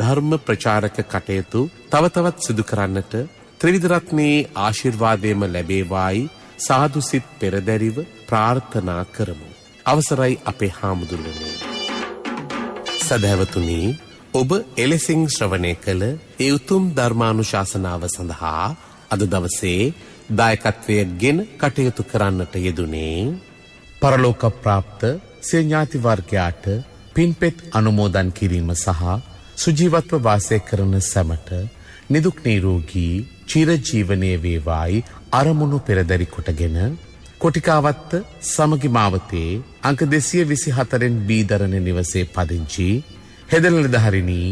ධර්ම ප්‍රචාරක කටයුතු තව තවත් සිදු කරන්නට ත්‍රිවිධරත්නයේ ආශිර්වාදයම ලැබේවායි සාදු සිත් පෙරදැරිව ප්‍රාර්ථනා කරමු. අවසරයි අපේ හාමුදුරුවනේ. සදැවතුනී ඔබ එලෙසිං ශ්‍රවණය කළ ඒ උතුම් ධර්මානුශාසනාව සඳහා අද දවසේ දායකත්වය ගෙන කටයුතු කරන්නට යෙදුනේ පරලෝක ප්‍රාප්ත සිය ඥාතිවර්ගයාට පින්පෙත් අනුමෝදන් කිරීම සහ සුජීවත්ව වාසය කරන සැමට නිදුක් නිරෝගී චිරජීවනයේ වේවායි අරමුණු පෙරදරි කොටගෙන කොටිකාවත්ත සමගි මාවතේ අංක 224න් B දරණ නිවසේ පදිංචි හෙදලදහරිණී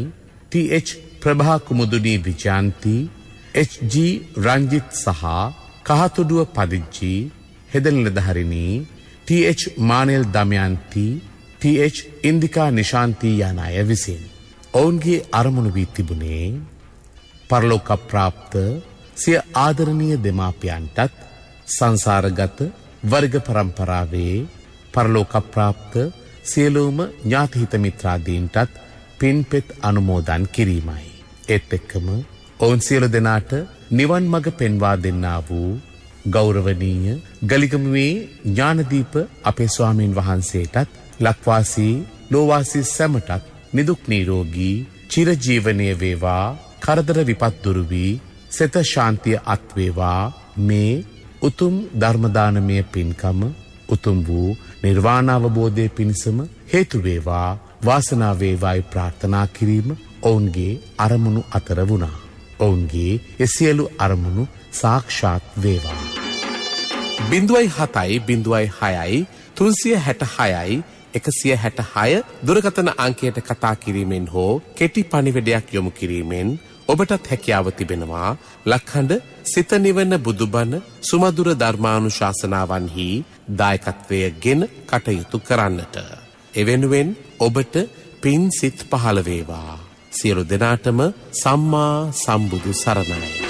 TH ප්‍රභා කුමුදුනී විජාන්ති HG රංජිත් සහ කහතුඩුව පදිංචි හෙදලදහරිණී TH මානෙල් දමයන්තී TH ඉන්දිකා නිශාන්තී යන අය විසින්. ඔවුන්ගේ අරමුණු වී තිබුණේ පරලෝක ප්‍රාප්ත සිය ආදරණීය දෙමාපියන්ටත් සංසාරගත වර්ග පරම්පරාවේ පරලෝක ප්‍රාප්ත සියලූම ඥාතිහිත මිත්‍රාදීන්ටත් පින්පෙත් අනුමෝදන් කිරීමයි. එත් එක්කම ඔවුන් සියලු දෙනාට නිවන් මඟ පෙන්වා දෙන්නා වූ ගෞරවනීය ගලිගමුවේ ඥානදීප අපේ ස්වාමීන් වහන්සේටත් ලක්වාසී ලෝවාසී සැමටත් නිදුක් නිරෝගී චිරජීවනය වේවා කරදර විපත් දුරු වී සෙත ශාන්තිය අත් වේවා මේ උතුම් ධර්ම දානමය පින්කම උතුම් වූ නිර්වාණ අවබෝධයේ පිණසම හේතු වේවා වාසනාව වේවායි ප්‍රාර්ථනා කිරීම ඔවුන්ගේ අරමුණු අතර වුණා. ඔවුන්ගේ එසියලු අරමුණු සාක්ෂාත් වේවා. බිඳුවයි හතයි බිඳුවයි හයයි තුන්සිය හැට හයයි එකසිය හැට හය දුරකතන අංකයට කතා කිරීමෙන් හෝ කෙටි පනිිවැඩයක් යොමු කිරීමෙන් ඔබටත් හැකියාව තිබෙනවා ලක්හඬ සිතනිවන්න බුදුබණ සුමදුර ධර්මානු ශාසනාවන්හි දායකත්වය ගෙන කටයුතු කරන්නට. එවෙනුවෙන් ඔබට පින් සිත් පහළවේවා. සියලු දෙනාටම සම්මා සම්බුදු සරණයි.